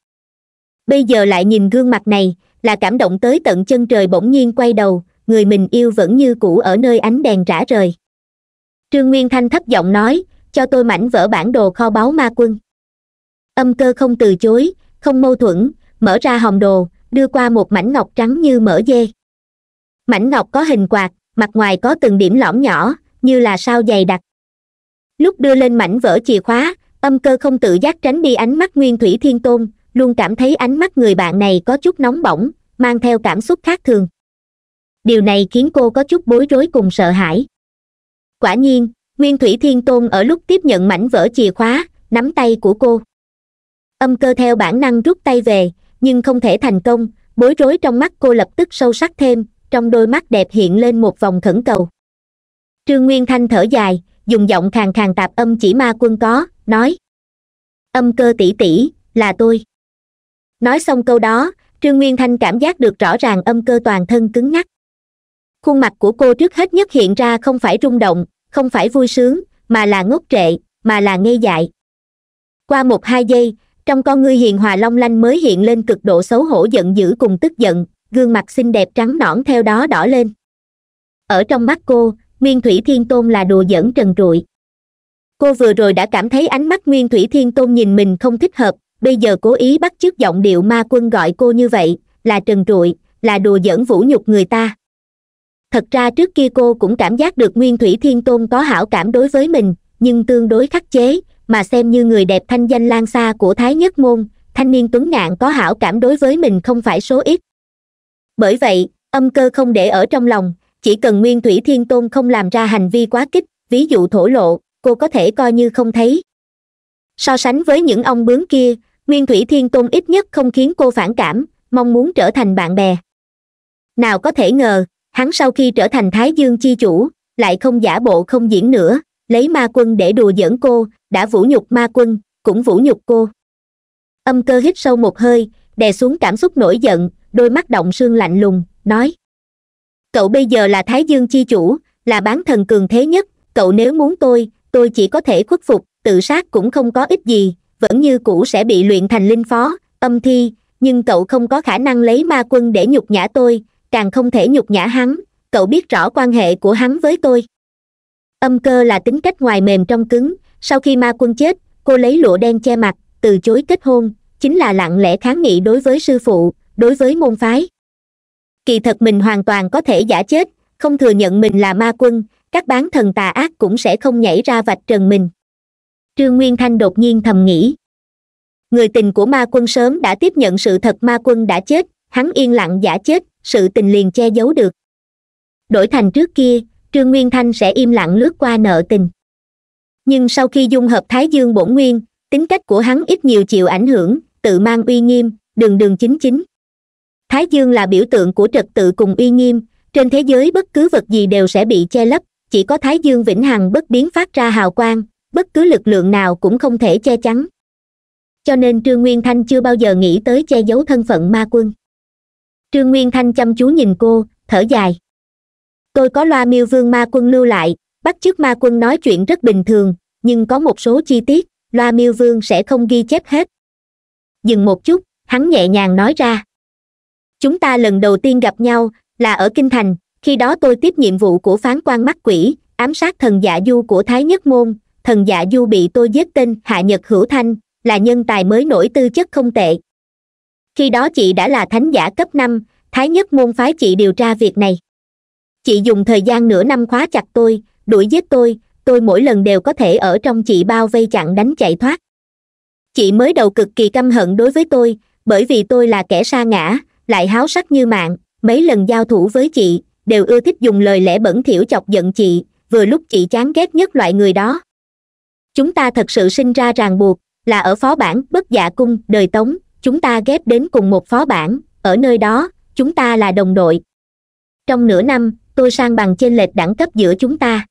bây giờ lại nhìn gương mặt này là cảm động tới tận chân trời bỗng nhiên quay đầu người mình yêu vẫn như cũ ở nơi ánh đèn rã rời trương nguyên thanh thấp giọng nói cho tôi mảnh vỡ bản đồ kho báu ma quân âm cơ không từ chối không mâu thuẫn mở ra hòm đồ đưa qua một mảnh ngọc trắng như mỡ dê mảnh ngọc có hình quạt mặt ngoài có từng điểm lõm nhỏ như là sao dày đặc lúc đưa lên mảnh vỡ chìa khóa âm cơ không tự giác tránh đi ánh mắt nguyên thủy thiên tôn luôn cảm thấy ánh mắt người bạn này có chút nóng bỏng mang theo cảm xúc khác thường điều này khiến cô có chút bối rối cùng sợ hãi quả nhiên nguyên thủy thiên tôn ở lúc tiếp nhận mảnh vỡ chìa khóa nắm tay của cô âm cơ theo bản năng rút tay về nhưng không thể thành công bối rối trong mắt cô lập tức sâu sắc thêm trong đôi mắt đẹp hiện lên một vòng khẩn cầu trương nguyên thanh thở dài dùng giọng khàn khàn tạp âm chỉ ma quân có nói âm cơ tỷ tỷ là tôi nói xong câu đó trương nguyên thanh cảm giác được rõ ràng âm cơ toàn thân cứng ngắc khuôn mặt của cô trước hết nhất hiện ra không phải rung động không phải vui sướng mà là ngốc trệ mà là ngây dại qua một hai giây trong con ngươi hiền hòa long lanh mới hiện lên cực độ xấu hổ giận dữ cùng tức giận gương mặt xinh đẹp trắng nõn theo đó đỏ lên ở trong mắt cô nguyên thủy thiên tôn là đùa giỡn trần trụi cô vừa rồi đã cảm thấy ánh mắt nguyên thủy thiên tôn nhìn mình không thích hợp bây giờ cố ý bắt chước giọng điệu ma quân gọi cô như vậy là trần trụi là đùa giỡn vũ nhục người ta thật ra trước kia cô cũng cảm giác được nguyên thủy thiên tôn có hảo cảm đối với mình nhưng tương đối khắc chế mà xem như người đẹp thanh danh lan xa của thái nhất môn thanh niên tuấn ngạn có hảo cảm đối với mình không phải số ít bởi vậy âm cơ không để ở trong lòng chỉ cần nguyên thủy thiên tôn không làm ra hành vi quá kích ví dụ thổ lộ cô có thể coi như không thấy so sánh với những ông bướng kia nguyên thủy thiên tôn ít nhất không khiến cô phản cảm mong muốn trở thành bạn bè nào có thể ngờ hắn sau khi trở thành thái dương chi chủ lại không giả bộ không diễn nữa lấy ma quân để đùa giỡn cô đã vũ nhục ma quân cũng vũ nhục cô âm cơ hít sâu một hơi đè xuống cảm xúc nổi giận đôi mắt động sương lạnh lùng nói cậu bây giờ là thái dương chi chủ là bán thần cường thế nhất cậu nếu muốn tôi tôi chỉ có thể khuất phục tự sát cũng không có ích gì vẫn như cũ sẽ bị luyện thành linh phó âm thi nhưng cậu không có khả năng lấy ma quân để nhục nhã tôi càng không thể nhục nhã hắn cậu biết rõ quan hệ của hắn với tôi âm cơ là tính cách ngoài mềm trong cứng sau khi ma quân chết cô lấy lụa đen che mặt từ chối kết hôn chính là lặng lẽ kháng nghị đối với sư phụ đối với môn phái kỳ thật mình hoàn toàn có thể giả chết không thừa nhận mình là ma quân các bán thần tà ác cũng sẽ không nhảy ra vạch trần mình trương nguyên thanh đột nhiên thầm nghĩ người tình của ma quân sớm đã tiếp nhận sự thật ma quân đã chết hắn yên lặng giả chết sự tình liền che giấu được đổi thành trước kia trương nguyên thanh sẽ im lặng lướt qua nợ tình nhưng sau khi dung hợp thái dương bổn nguyên tính cách của hắn ít nhiều chịu ảnh hưởng tự mang uy nghiêm đường đường chính chính thái dương là biểu tượng của trật tự cùng uy nghiêm trên thế giới bất cứ vật gì đều sẽ bị che lấp chỉ có thái dương vĩnh hằng bất biến phát ra hào quang bất cứ lực lượng nào cũng không thể che chắn cho nên trương nguyên thanh chưa bao giờ nghĩ tới che giấu thân phận ma quân trương nguyên thanh chăm chú nhìn cô thở dài tôi có loa miêu vương ma quân lưu lại bắt chước ma quân nói chuyện rất bình thường nhưng có một số chi tiết loa miêu vương sẽ không ghi chép hết dừng một chút hắn nhẹ nhàng nói ra chúng ta lần đầu tiên gặp nhau là ở kinh thành khi đó tôi tiếp nhiệm vụ của phán quan mắt quỷ ám sát thần dạ du của thái nhất môn thần dạ du bị tôi giết tên hạ nhật hữu thanh là nhân tài mới nổi tư chất không tệ khi đó chị đã là thánh giả cấp năm thái nhất môn phái chị điều tra việc này chị dùng thời gian nửa năm khóa chặt tôi đuổi giết tôi tôi mỗi lần đều có thể ở trong chị bao vây chặn đánh chạy thoát chị mới đầu cực kỳ căm hận đối với tôi bởi vì tôi là kẻ sa ngã lại háo sắc như mạng mấy lần giao thủ với chị đều ưa thích dùng lời lẽ bẩn thỉu chọc giận chị vừa lúc chị chán ghét nhất loại người đó chúng ta thật sự sinh ra ràng buộc là ở phó bản bất dạ cung đời tống chúng ta ghép đến cùng một phó bản ở nơi đó chúng ta là đồng đội trong nửa năm tôi sang bằng chênh lệch đẳng cấp giữa chúng ta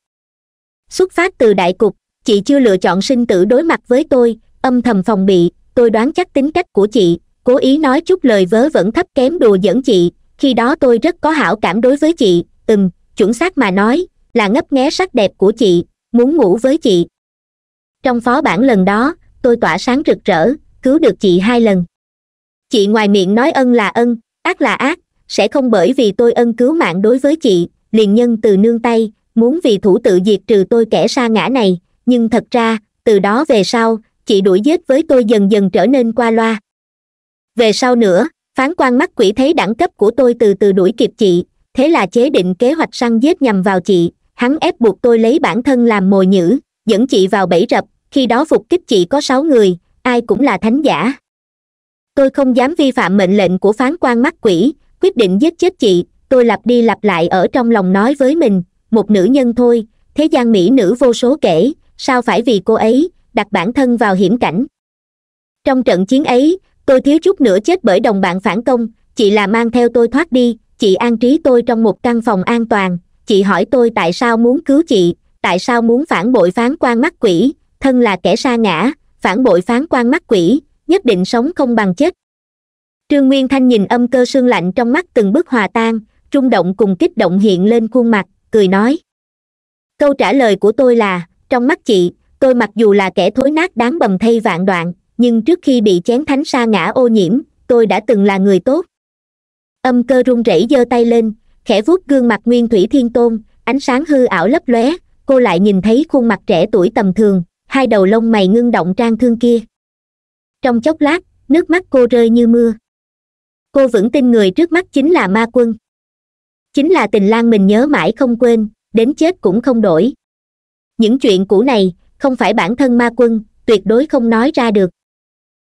xuất phát từ đại cục chị chưa lựa chọn sinh tử đối mặt với tôi âm thầm phòng bị tôi đoán chắc tính cách của chị cố ý nói chút lời vớ vẩn thấp kém đùa dẫn chị khi đó tôi rất có hảo cảm đối với chị ừm chuẩn xác mà nói là ngấp nghé sắc đẹp của chị muốn ngủ với chị trong phó bản lần đó tôi tỏa sáng rực rỡ cứu được chị hai lần chị ngoài miệng nói ân là ân ác là ác sẽ không bởi vì tôi ân cứu mạng đối với chị liền nhân từ nương tay muốn vì thủ tự diệt trừ tôi kẻ sa ngã này nhưng thật ra từ đó về sau chị đuổi giết với tôi dần dần trở nên qua loa về sau nữa phán quan mắt quỷ thấy đẳng cấp của tôi từ từ đuổi kịp chị thế là chế định kế hoạch săn giết nhằm vào chị hắn ép buộc tôi lấy bản thân làm mồi nhữ dẫn chị vào bẫy rập khi đó phục kích chị có sáu người ai cũng là thánh giả tôi không dám vi phạm mệnh lệnh của phán quan mắt quỷ quyết định giết chết chị tôi lặp đi lặp lại ở trong lòng nói với mình một nữ nhân thôi thế gian mỹ nữ vô số kể sao phải vì cô ấy đặt bản thân vào hiểm cảnh trong trận chiến ấy tôi thiếu chút nữa chết bởi đồng bạn phản công chị là mang theo tôi thoát đi chị an trí tôi trong một căn phòng an toàn chị hỏi tôi tại sao muốn cứu chị tại sao muốn phản bội phán quan mắt quỷ thân là kẻ sa ngã phản bội phán quan mắt quỷ nhất định sống không bằng chết trương nguyên thanh nhìn âm cơ sương lạnh trong mắt từng bước hòa tan rung động cùng kích động hiện lên khuôn mặt cười nói câu trả lời của tôi là trong mắt chị tôi mặc dù là kẻ thối nát đáng bầm thay vạn đoạn nhưng trước khi bị chén thánh sa ngã ô nhiễm tôi đã từng là người tốt âm cơ run rẩy giơ tay lên khẽ vuốt gương mặt nguyên thủy thiên tôn ánh sáng hư ảo lấp lóe cô lại nhìn thấy khuôn mặt trẻ tuổi tầm thường hai đầu lông mày ngưng động trang thương kia trong chốc lát nước mắt cô rơi như mưa cô vẫn tin người trước mắt chính là ma quân chính là tình lang mình nhớ mãi không quên đến chết cũng không đổi những chuyện cũ này không phải bản thân ma quân tuyệt đối không nói ra được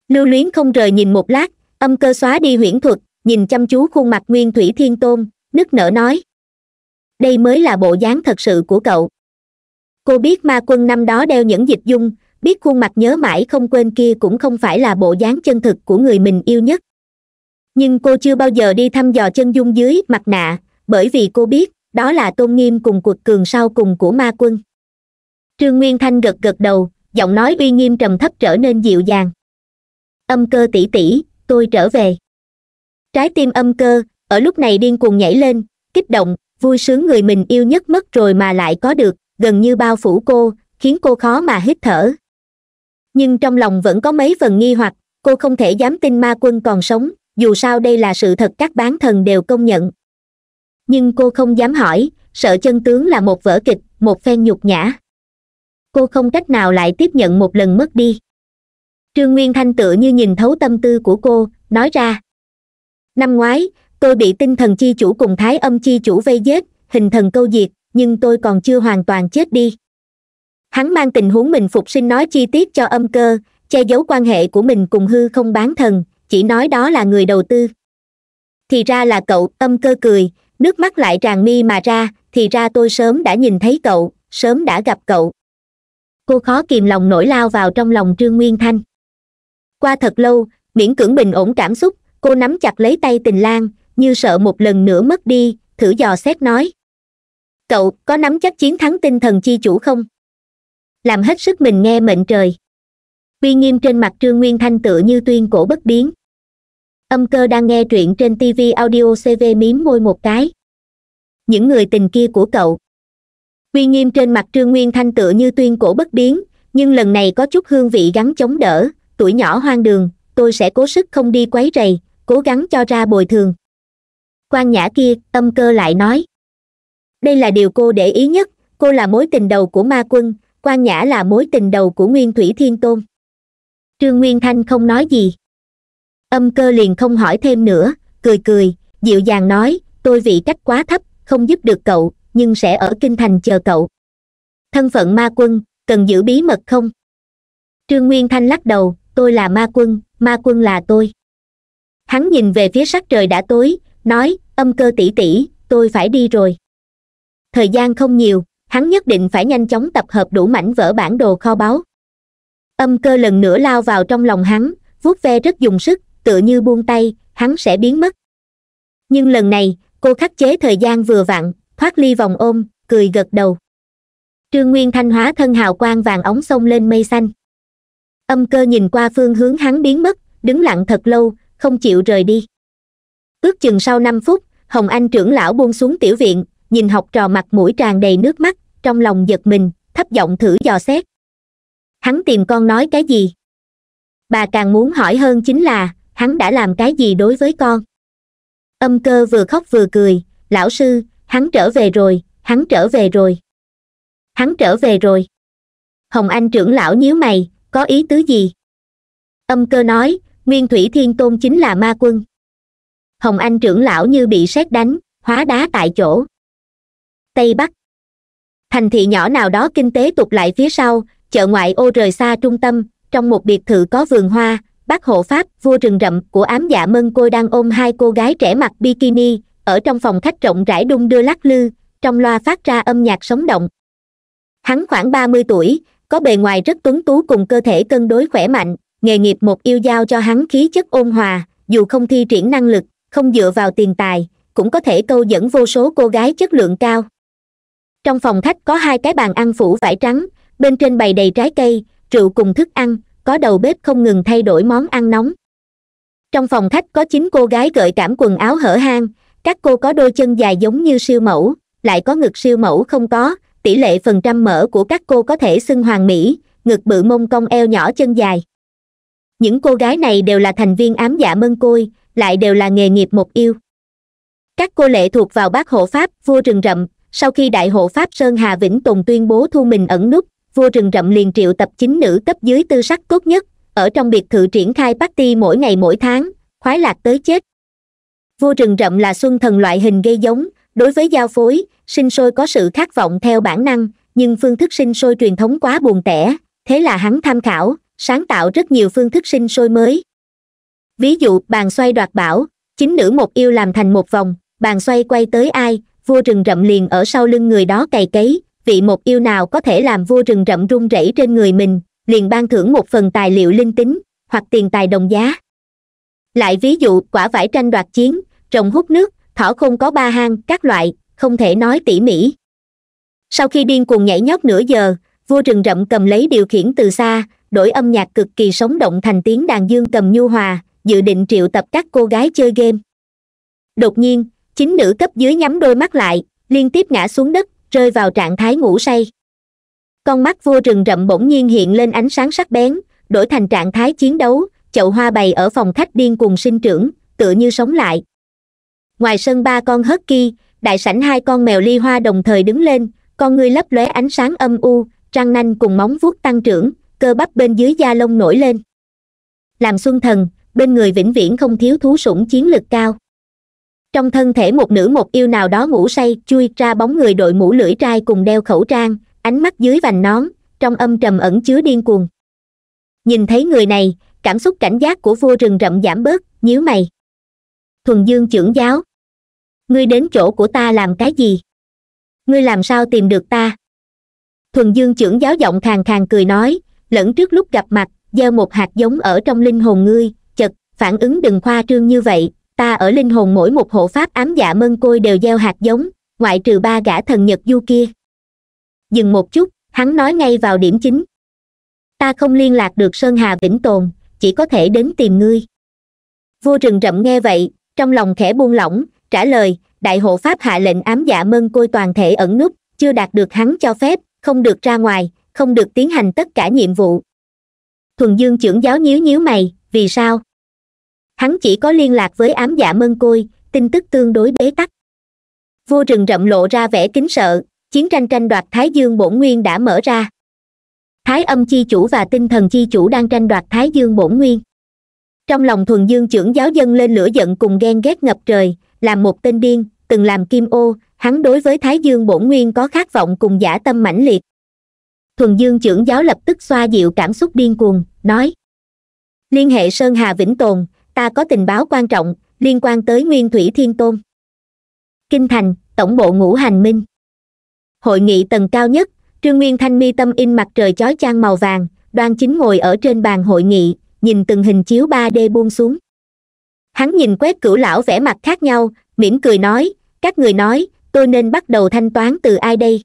lưu luyến không rời nhìn một lát âm cơ xóa đi huyễn thuật nhìn chăm chú khuôn mặt nguyên thủy thiên tôn nức nở nói đây mới là bộ dáng thật sự của cậu cô biết ma quân năm đó đeo những dịch dung biết khuôn mặt nhớ mãi không quên kia cũng không phải là bộ dáng chân thực của người mình yêu nhất nhưng cô chưa bao giờ đi thăm dò chân dung dưới mặt nạ bởi vì cô biết đó là tôn nghiêm cùng cuộc cường sau cùng của ma quân trương nguyên thanh gật gật đầu giọng nói uy nghiêm trầm thấp trở nên dịu dàng âm cơ tỷ tỷ tôi trở về trái tim âm cơ ở lúc này điên cuồng nhảy lên kích động vui sướng người mình yêu nhất mất rồi mà lại có được gần như bao phủ cô khiến cô khó mà hít thở nhưng trong lòng vẫn có mấy phần nghi hoặc cô không thể dám tin ma quân còn sống dù sao đây là sự thật các bán thần đều công nhận nhưng cô không dám hỏi sợ chân tướng là một vở kịch một phen nhục nhã cô không cách nào lại tiếp nhận một lần mất đi trương nguyên thanh tựa như nhìn thấu tâm tư của cô nói ra năm ngoái tôi bị tinh thần chi chủ cùng thái âm chi chủ vây giết hình thần câu diệt nhưng tôi còn chưa hoàn toàn chết đi hắn mang tình huống mình phục sinh nói chi tiết cho âm cơ che giấu quan hệ của mình cùng hư không bán thần chỉ nói đó là người đầu tư thì ra là cậu âm cơ cười nước mắt lại tràn mi mà ra thì ra tôi sớm đã nhìn thấy cậu sớm đã gặp cậu cô khó kìm lòng nổi lao vào trong lòng trương nguyên thanh qua thật lâu miễn cưỡng bình ổn cảm xúc cô nắm chặt lấy tay tình lan như sợ một lần nữa mất đi thử dò xét nói cậu có nắm chắc chiến thắng tinh thần chi chủ không làm hết sức mình nghe mệnh trời uy nghiêm trên mặt trương nguyên thanh tựa như tuyên cổ bất biến âm cơ đang nghe truyện trên tv audio cv mím môi một cái những người tình kia của cậu uy nghiêm trên mặt trương nguyên thanh tựa như tuyên cổ bất biến nhưng lần này có chút hương vị gắn chống đỡ tuổi nhỏ hoang đường tôi sẽ cố sức không đi quấy rầy cố gắng cho ra bồi thường quan nhã kia âm cơ lại nói đây là điều cô để ý nhất cô là mối tình đầu của ma quân quan nhã là mối tình đầu của nguyên thủy thiên tôn trương nguyên thanh không nói gì âm cơ liền không hỏi thêm nữa cười cười dịu dàng nói tôi vị cách quá thấp không giúp được cậu nhưng sẽ ở kinh thành chờ cậu thân phận ma quân cần giữ bí mật không trương nguyên thanh lắc đầu tôi là ma quân ma quân là tôi hắn nhìn về phía sắc trời đã tối nói âm cơ tỷ tỷ tôi phải đi rồi thời gian không nhiều hắn nhất định phải nhanh chóng tập hợp đủ mảnh vỡ bản đồ kho báu âm cơ lần nữa lao vào trong lòng hắn vuốt ve rất dùng sức tựa như buông tay hắn sẽ biến mất nhưng lần này cô khắc chế thời gian vừa vặn thoát ly vòng ôm cười gật đầu trương nguyên thanh hóa thân hào quang vàng ống sông lên mây xanh âm cơ nhìn qua phương hướng hắn biến mất đứng lặng thật lâu không chịu rời đi ước chừng sau năm phút hồng anh trưởng lão buông xuống tiểu viện nhìn học trò mặt mũi tràn đầy nước mắt trong lòng giật mình thấp giọng thử dò xét hắn tìm con nói cái gì bà càng muốn hỏi hơn chính là hắn đã làm cái gì đối với con âm cơ vừa khóc vừa cười lão sư hắn trở về rồi hắn trở về rồi hắn trở về rồi hồng anh trưởng lão nhíu mày có ý tứ gì âm cơ nói nguyên thủy thiên tôn chính là ma quân hồng anh trưởng lão như bị sét đánh hóa đá tại chỗ tây bắc thành thị nhỏ nào đó kinh tế tụt lại phía sau chợ ngoại ô rời xa trung tâm trong một biệt thự có vườn hoa bác hộ pháp vua rừng rậm của ám dạ mân côi đang ôm hai cô gái trẻ mặc bikini ở trong phòng khách rộng rãi đung đưa lắc lư trong loa phát ra âm nhạc sống động hắn khoảng ba mươi tuổi có bề ngoài rất tuấn tú cùng cơ thể cân đối khỏe mạnh nghề nghiệp một yêu giao cho hắn khí chất ôn hòa dù không thi triển năng lực không dựa vào tiền tài cũng có thể câu dẫn vô số cô gái chất lượng cao trong phòng khách có hai cái bàn ăn phủ vải trắng bên trên bày đầy trái cây rượu cùng thức ăn có đầu bếp không ngừng thay đổi món ăn nóng trong phòng khách có chín cô gái gợi cảm quần áo hở hang các cô có đôi chân dài giống như siêu mẫu lại có ngực siêu mẫu không có tỷ lệ phần trăm mỡ của các cô có thể xưng hoàng mỹ ngực bự mông cong eo nhỏ chân dài những cô gái này đều là thành viên ám dạ mân côi lại đều là nghề nghiệp một yêu các cô lệ thuộc vào bác hộ pháp vua rừng rậm sau khi đại hộ pháp sơn hà vĩnh tùng tuyên bố thu mình ẩn nút vua rừng rậm liền triệu tập chính nữ cấp dưới tư sắc tốt nhất ở trong biệt thự triển khai party mỗi ngày mỗi tháng khoái lạc tới chết vua rừng rậm là xuân thần loại hình gây giống đối với giao phối sinh sôi có sự khát vọng theo bản năng nhưng phương thức sinh sôi truyền thống quá buồn tẻ thế là hắn tham khảo sáng tạo rất nhiều phương thức sinh sôi mới ví dụ bàn xoay đoạt bảo chính nữ một yêu làm thành một vòng bàn xoay quay tới ai vua rừng rậm liền ở sau lưng người đó cày cấy vị một yêu nào có thể làm vua rừng rậm rung rẩy trên người mình liền ban thưởng một phần tài liệu linh tính hoặc tiền tài đồng giá lại ví dụ quả vải tranh đoạt chiến trồng hút nước thỏ không có ba hang các loại không thể nói tỉ mỉ sau khi điên cuồng nhảy nhót nửa giờ vua rừng rậm cầm lấy điều khiển từ xa đổi âm nhạc cực kỳ sống động thành tiếng đàn dương cầm nhu hòa dự định triệu tập các cô gái chơi game đột nhiên chính nữ cấp dưới nhắm đôi mắt lại liên tiếp ngã xuống đất rơi vào trạng thái ngủ say con mắt vua rừng rậm bỗng nhiên hiện lên ánh sáng sắc bén đổi thành trạng thái chiến đấu chậu hoa bày ở phòng khách điên cùng sinh trưởng tựa như sống lại ngoài sân ba con hớt kia, đại sảnh hai con mèo ly hoa đồng thời đứng lên con ngươi lấp lóe ánh sáng âm u răng nanh cùng móng vuốt tăng trưởng cơ bắp bên dưới da lông nổi lên làm xuân thần bên người vĩnh viễn không thiếu thú sủng chiến lực cao trong thân thể một nữ một yêu nào đó ngủ say chui ra bóng người đội mũ lưỡi trai cùng đeo khẩu trang ánh mắt dưới vành nón trong âm trầm ẩn chứa điên cuồng nhìn thấy người này cảm xúc cảnh giác của vua rừng rậm giảm bớt nhíu mày thuần dương trưởng giáo ngươi đến chỗ của ta làm cái gì ngươi làm sao tìm được ta thuần dương trưởng giáo giọng khàn khàn cười nói lẫn trước lúc gặp mặt gieo một hạt giống ở trong linh hồn ngươi chật phản ứng đừng khoa trương như vậy ta ở linh hồn mỗi một hộ pháp ám dạ mân côi đều gieo hạt giống ngoại trừ ba gã thần nhật du kia dừng một chút hắn nói ngay vào điểm chính ta không liên lạc được sơn hà vĩnh tồn chỉ có thể đến tìm ngươi vua rừng rậm nghe vậy trong lòng khẽ buông lỏng trả lời đại hộ pháp hạ lệnh ám dạ mân côi toàn thể ẩn núp chưa đạt được hắn cho phép không được ra ngoài không được tiến hành tất cả nhiệm vụ thuần dương trưởng giáo nhíu nhíu mày vì sao hắn chỉ có liên lạc với ám dạ mân côi tin tức tương đối bế tắc vô rừng rậm lộ ra vẻ kính sợ chiến tranh tranh đoạt thái dương bổn nguyên đã mở ra thái âm chi chủ và tinh thần chi chủ đang tranh đoạt thái dương bổn nguyên trong lòng thuần dương trưởng giáo dân lên lửa giận cùng ghen ghét ngập trời làm một tên điên từng làm kim ô hắn đối với thái dương bổn nguyên có khát vọng cùng giả tâm mãnh liệt thuần dương trưởng giáo lập tức xoa dịu cảm xúc điên cuồng nói liên hệ sơn hà vĩnh tồn ta có tình báo quan trọng liên quan tới nguyên thủy thiên tôn kinh thành tổng bộ ngũ hành minh hội nghị tầng cao nhất trương nguyên thanh mi tâm in mặt trời chói chang màu vàng đoan chính ngồi ở trên bàn hội nghị nhìn từng hình chiếu ba d buông xuống hắn nhìn quét cửu lão vẻ mặt khác nhau mỉm cười nói các người nói tôi nên bắt đầu thanh toán từ ai đây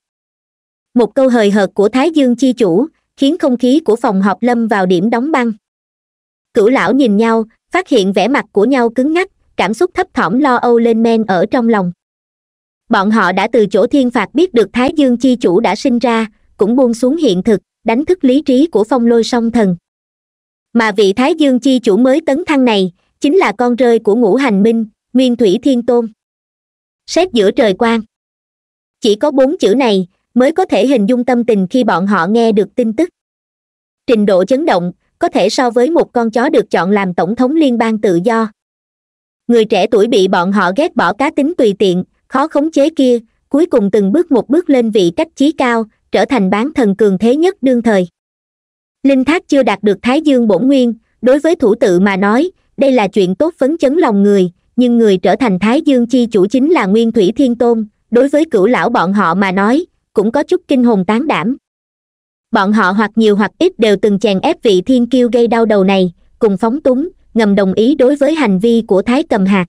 một câu hời hợt của thái dương chi chủ khiến không khí của phòng họp lâm vào điểm đóng băng cửu lão nhìn nhau phát hiện vẻ mặt của nhau cứng ngắc cảm xúc thấp thỏm lo âu lên men ở trong lòng bọn họ đã từ chỗ thiên phạt biết được thái dương chi chủ đã sinh ra cũng buông xuống hiện thực đánh thức lý trí của phong lôi song thần mà vị thái dương chi chủ mới tấn thăng này chính là con rơi của ngũ hành minh nguyên thủy thiên tôn xét giữa trời quan chỉ có bốn chữ này mới có thể hình dung tâm tình khi bọn họ nghe được tin tức trình độ chấn động có thể so với một con chó được chọn làm tổng thống liên bang tự do người trẻ tuổi bị bọn họ ghét bỏ cá tính tùy tiện khó khống chế kia cuối cùng từng bước một bước lên vị cách chí cao trở thành bán thần cường thế nhất đương thời linh thác chưa đạt được thái dương bổn nguyên đối với thủ tự mà nói đây là chuyện tốt phấn chấn lòng người nhưng người trở thành thái dương chi chủ chính là nguyên thủy thiên tôn đối với cửu lão bọn họ mà nói cũng có chút kinh hồn tán đảm bọn họ hoặc nhiều hoặc ít đều từng chèn ép vị thiên kiêu gây đau đầu này cùng phóng túng ngầm đồng ý đối với hành vi của thái cầm hạt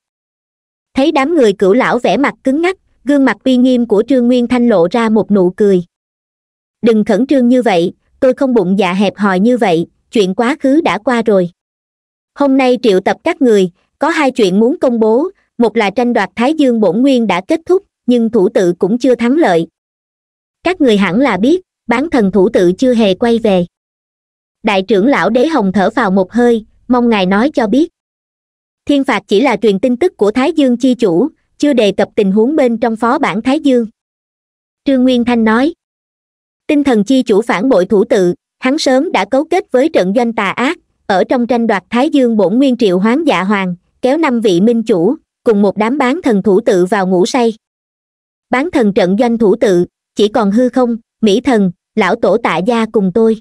thấy đám người cửu lão vẻ mặt cứng ngắc gương mặt uy nghiêm của trương nguyên thanh lộ ra một nụ cười đừng khẩn trương như vậy tôi không bụng dạ hẹp hòi như vậy chuyện quá khứ đã qua rồi hôm nay triệu tập các người có hai chuyện muốn công bố một là tranh đoạt thái dương bổn nguyên đã kết thúc nhưng thủ tự cũng chưa thắng lợi các người hẳn là biết bán thần thủ tự chưa hề quay về đại trưởng lão đế hồng thở vào một hơi mong ngài nói cho biết thiên phạt chỉ là truyền tin tức của thái dương chi chủ chưa đề cập tình huống bên trong phó bản thái dương trương nguyên thanh nói tinh thần chi chủ phản bội thủ tự hắn sớm đã cấu kết với trận doanh tà ác ở trong tranh đoạt thái dương bổn nguyên triệu hoán dạ hoàng kéo năm vị minh chủ cùng một đám bán thần thủ tự vào ngủ say bán thần trận doanh thủ tự chỉ còn hư không mỹ thần lão tổ tạ gia cùng tôi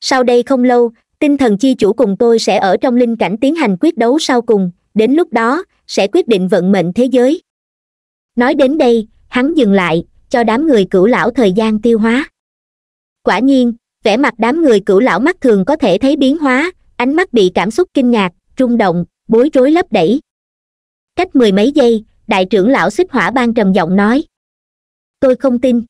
sau đây không lâu tinh thần chi chủ cùng tôi sẽ ở trong linh cảnh tiến hành quyết đấu sau cùng đến lúc đó sẽ quyết định vận mệnh thế giới nói đến đây hắn dừng lại cho đám người cửu lão thời gian tiêu hóa quả nhiên vẻ mặt đám người cửu lão mắt thường có thể thấy biến hóa ánh mắt bị cảm xúc kinh ngạc rung động bối rối lấp đẩy cách mười mấy giây đại trưởng lão xích hỏa ban trầm giọng nói tôi không tin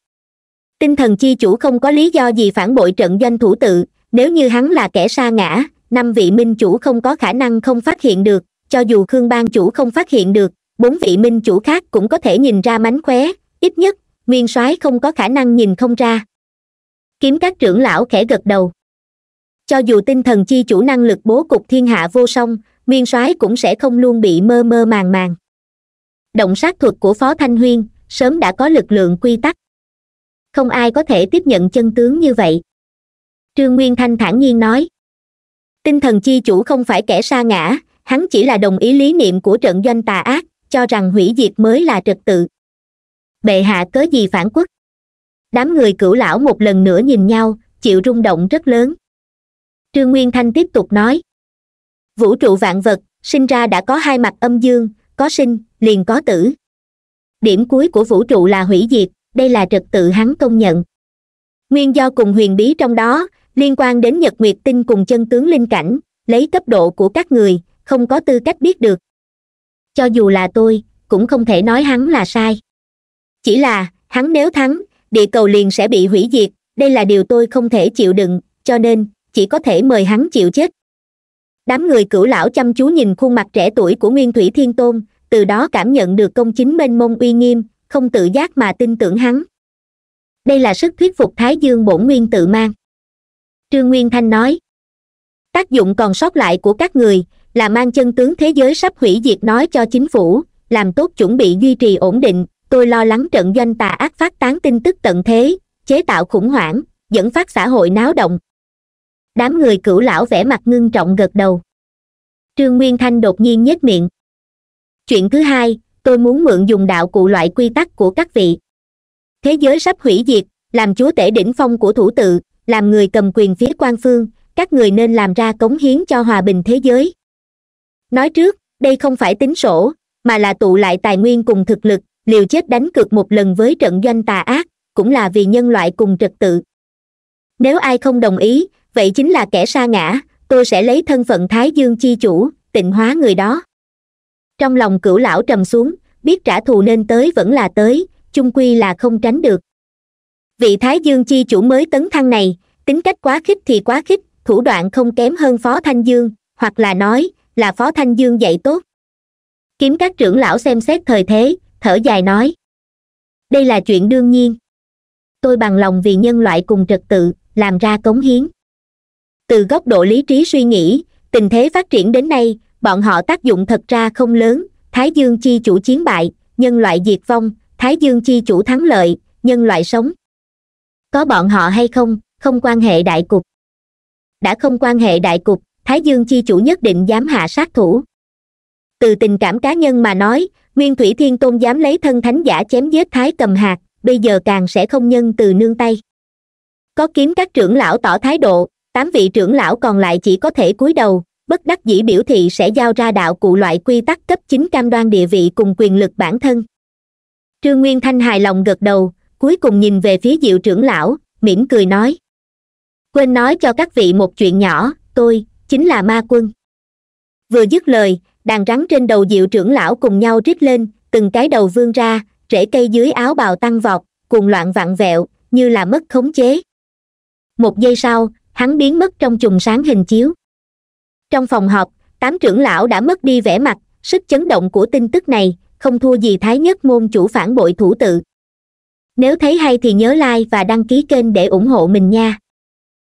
tinh thần chi chủ không có lý do gì phản bội trận doanh thủ tự nếu như hắn là kẻ sa ngã năm vị minh chủ không có khả năng không phát hiện được cho dù khương bang chủ không phát hiện được bốn vị minh chủ khác cũng có thể nhìn ra mánh khóe ít nhất nguyên soái không có khả năng nhìn không ra kiếm các trưởng lão khẽ gật đầu cho dù tinh thần chi chủ năng lực bố cục thiên hạ vô song nguyên soái cũng sẽ không luôn bị mơ mơ màng màng động sát thuật của phó thanh huyên sớm đã có lực lượng quy tắc không ai có thể tiếp nhận chân tướng như vậy trương nguyên thanh thản nhiên nói tinh thần chi chủ không phải kẻ sa ngã hắn chỉ là đồng ý lý niệm của trận doanh tà ác cho rằng hủy diệt mới là trật tự bệ hạ cớ gì phản quốc đám người cửu lão một lần nữa nhìn nhau chịu rung động rất lớn trương nguyên thanh tiếp tục nói vũ trụ vạn vật sinh ra đã có hai mặt âm dương có sinh liền có tử điểm cuối của vũ trụ là hủy diệt đây là trật tự hắn công nhận nguyên do cùng huyền bí trong đó liên quan đến nhật nguyệt tinh cùng chân tướng linh cảnh lấy cấp độ của các người không có tư cách biết được cho dù là tôi cũng không thể nói hắn là sai chỉ là hắn nếu thắng địa cầu liền sẽ bị hủy diệt đây là điều tôi không thể chịu đựng cho nên chỉ có thể mời hắn chịu chết đám người cửu lão chăm chú nhìn khuôn mặt trẻ tuổi của nguyên thủy thiên tôn từ đó cảm nhận được công chính mênh mông uy nghiêm không tự giác mà tin tưởng hắn đây là sức thuyết phục thái dương bổn nguyên tự mang trương nguyên thanh nói tác dụng còn sót lại của các người là mang chân tướng thế giới sắp hủy diệt nói cho chính phủ làm tốt chuẩn bị duy trì ổn định tôi lo lắng trận doanh tà ác phát tán tin tức tận thế chế tạo khủng hoảng dẫn phát xã hội náo động đám người cửu lão vẻ mặt ngưng trọng gật đầu trương nguyên thanh đột nhiên nhếch miệng chuyện thứ hai tôi muốn mượn dùng đạo cụ loại quy tắc của các vị thế giới sắp hủy diệt làm chúa tể đỉnh phong của thủ tự làm người cầm quyền phía quan phương các người nên làm ra cống hiến cho hòa bình thế giới nói trước đây không phải tính sổ mà là tụ lại tài nguyên cùng thực lực liều chết đánh cược một lần với trận doanh tà ác cũng là vì nhân loại cùng trật tự nếu ai không đồng ý vậy chính là kẻ sa ngã tôi sẽ lấy thân phận thái dương chi chủ tịnh hóa người đó trong lòng cửu lão trầm xuống biết trả thù nên tới vẫn là tới chung quy là không tránh được vị thái dương chi chủ mới tấn thăng này tính cách quá khích thì quá khích thủ đoạn không kém hơn phó thanh dương hoặc là nói là phó thanh dương dạy tốt kiếm các trưởng lão xem xét thời thế thở dài nói đây là chuyện đương nhiên tôi bằng lòng vì nhân loại cùng trật tự làm ra cống hiến từ góc độ lý trí suy nghĩ tình thế phát triển đến nay bọn họ tác dụng thật ra không lớn thái dương chi chủ chiến bại nhân loại diệt vong thái dương chi chủ thắng lợi nhân loại sống có bọn họ hay không không quan hệ đại cục đã không quan hệ đại cục thái dương chi chủ nhất định dám hạ sát thủ từ tình cảm cá nhân mà nói nguyên thủy thiên tôn dám lấy thân thánh giả chém giết thái cầm hạt bây giờ càng sẽ không nhân từ nương tay có kiếm các trưởng lão tỏ thái độ tám vị trưởng lão còn lại chỉ có thể cúi đầu bất đắc dĩ biểu thị sẽ giao ra đạo cụ loại quy tắc cấp chính cam đoan địa vị cùng quyền lực bản thân trương nguyên thanh hài lòng gật đầu cuối cùng nhìn về phía diệu trưởng lão mỉm cười nói quên nói cho các vị một chuyện nhỏ tôi chính là ma quân vừa dứt lời đàn rắn trên đầu diệu trưởng lão cùng nhau rít lên từng cái đầu vươn ra rễ cây dưới áo bào tăng vọt cùng loạn vặn vẹo như là mất khống chế một giây sau hắn biến mất trong chùm sáng hình chiếu trong phòng họp tám trưởng lão đã mất đi vẻ mặt sức chấn động của tin tức này không thua gì thái nhất môn chủ phản bội thủ tự nếu thấy hay thì nhớ like và đăng ký kênh để ủng hộ mình nha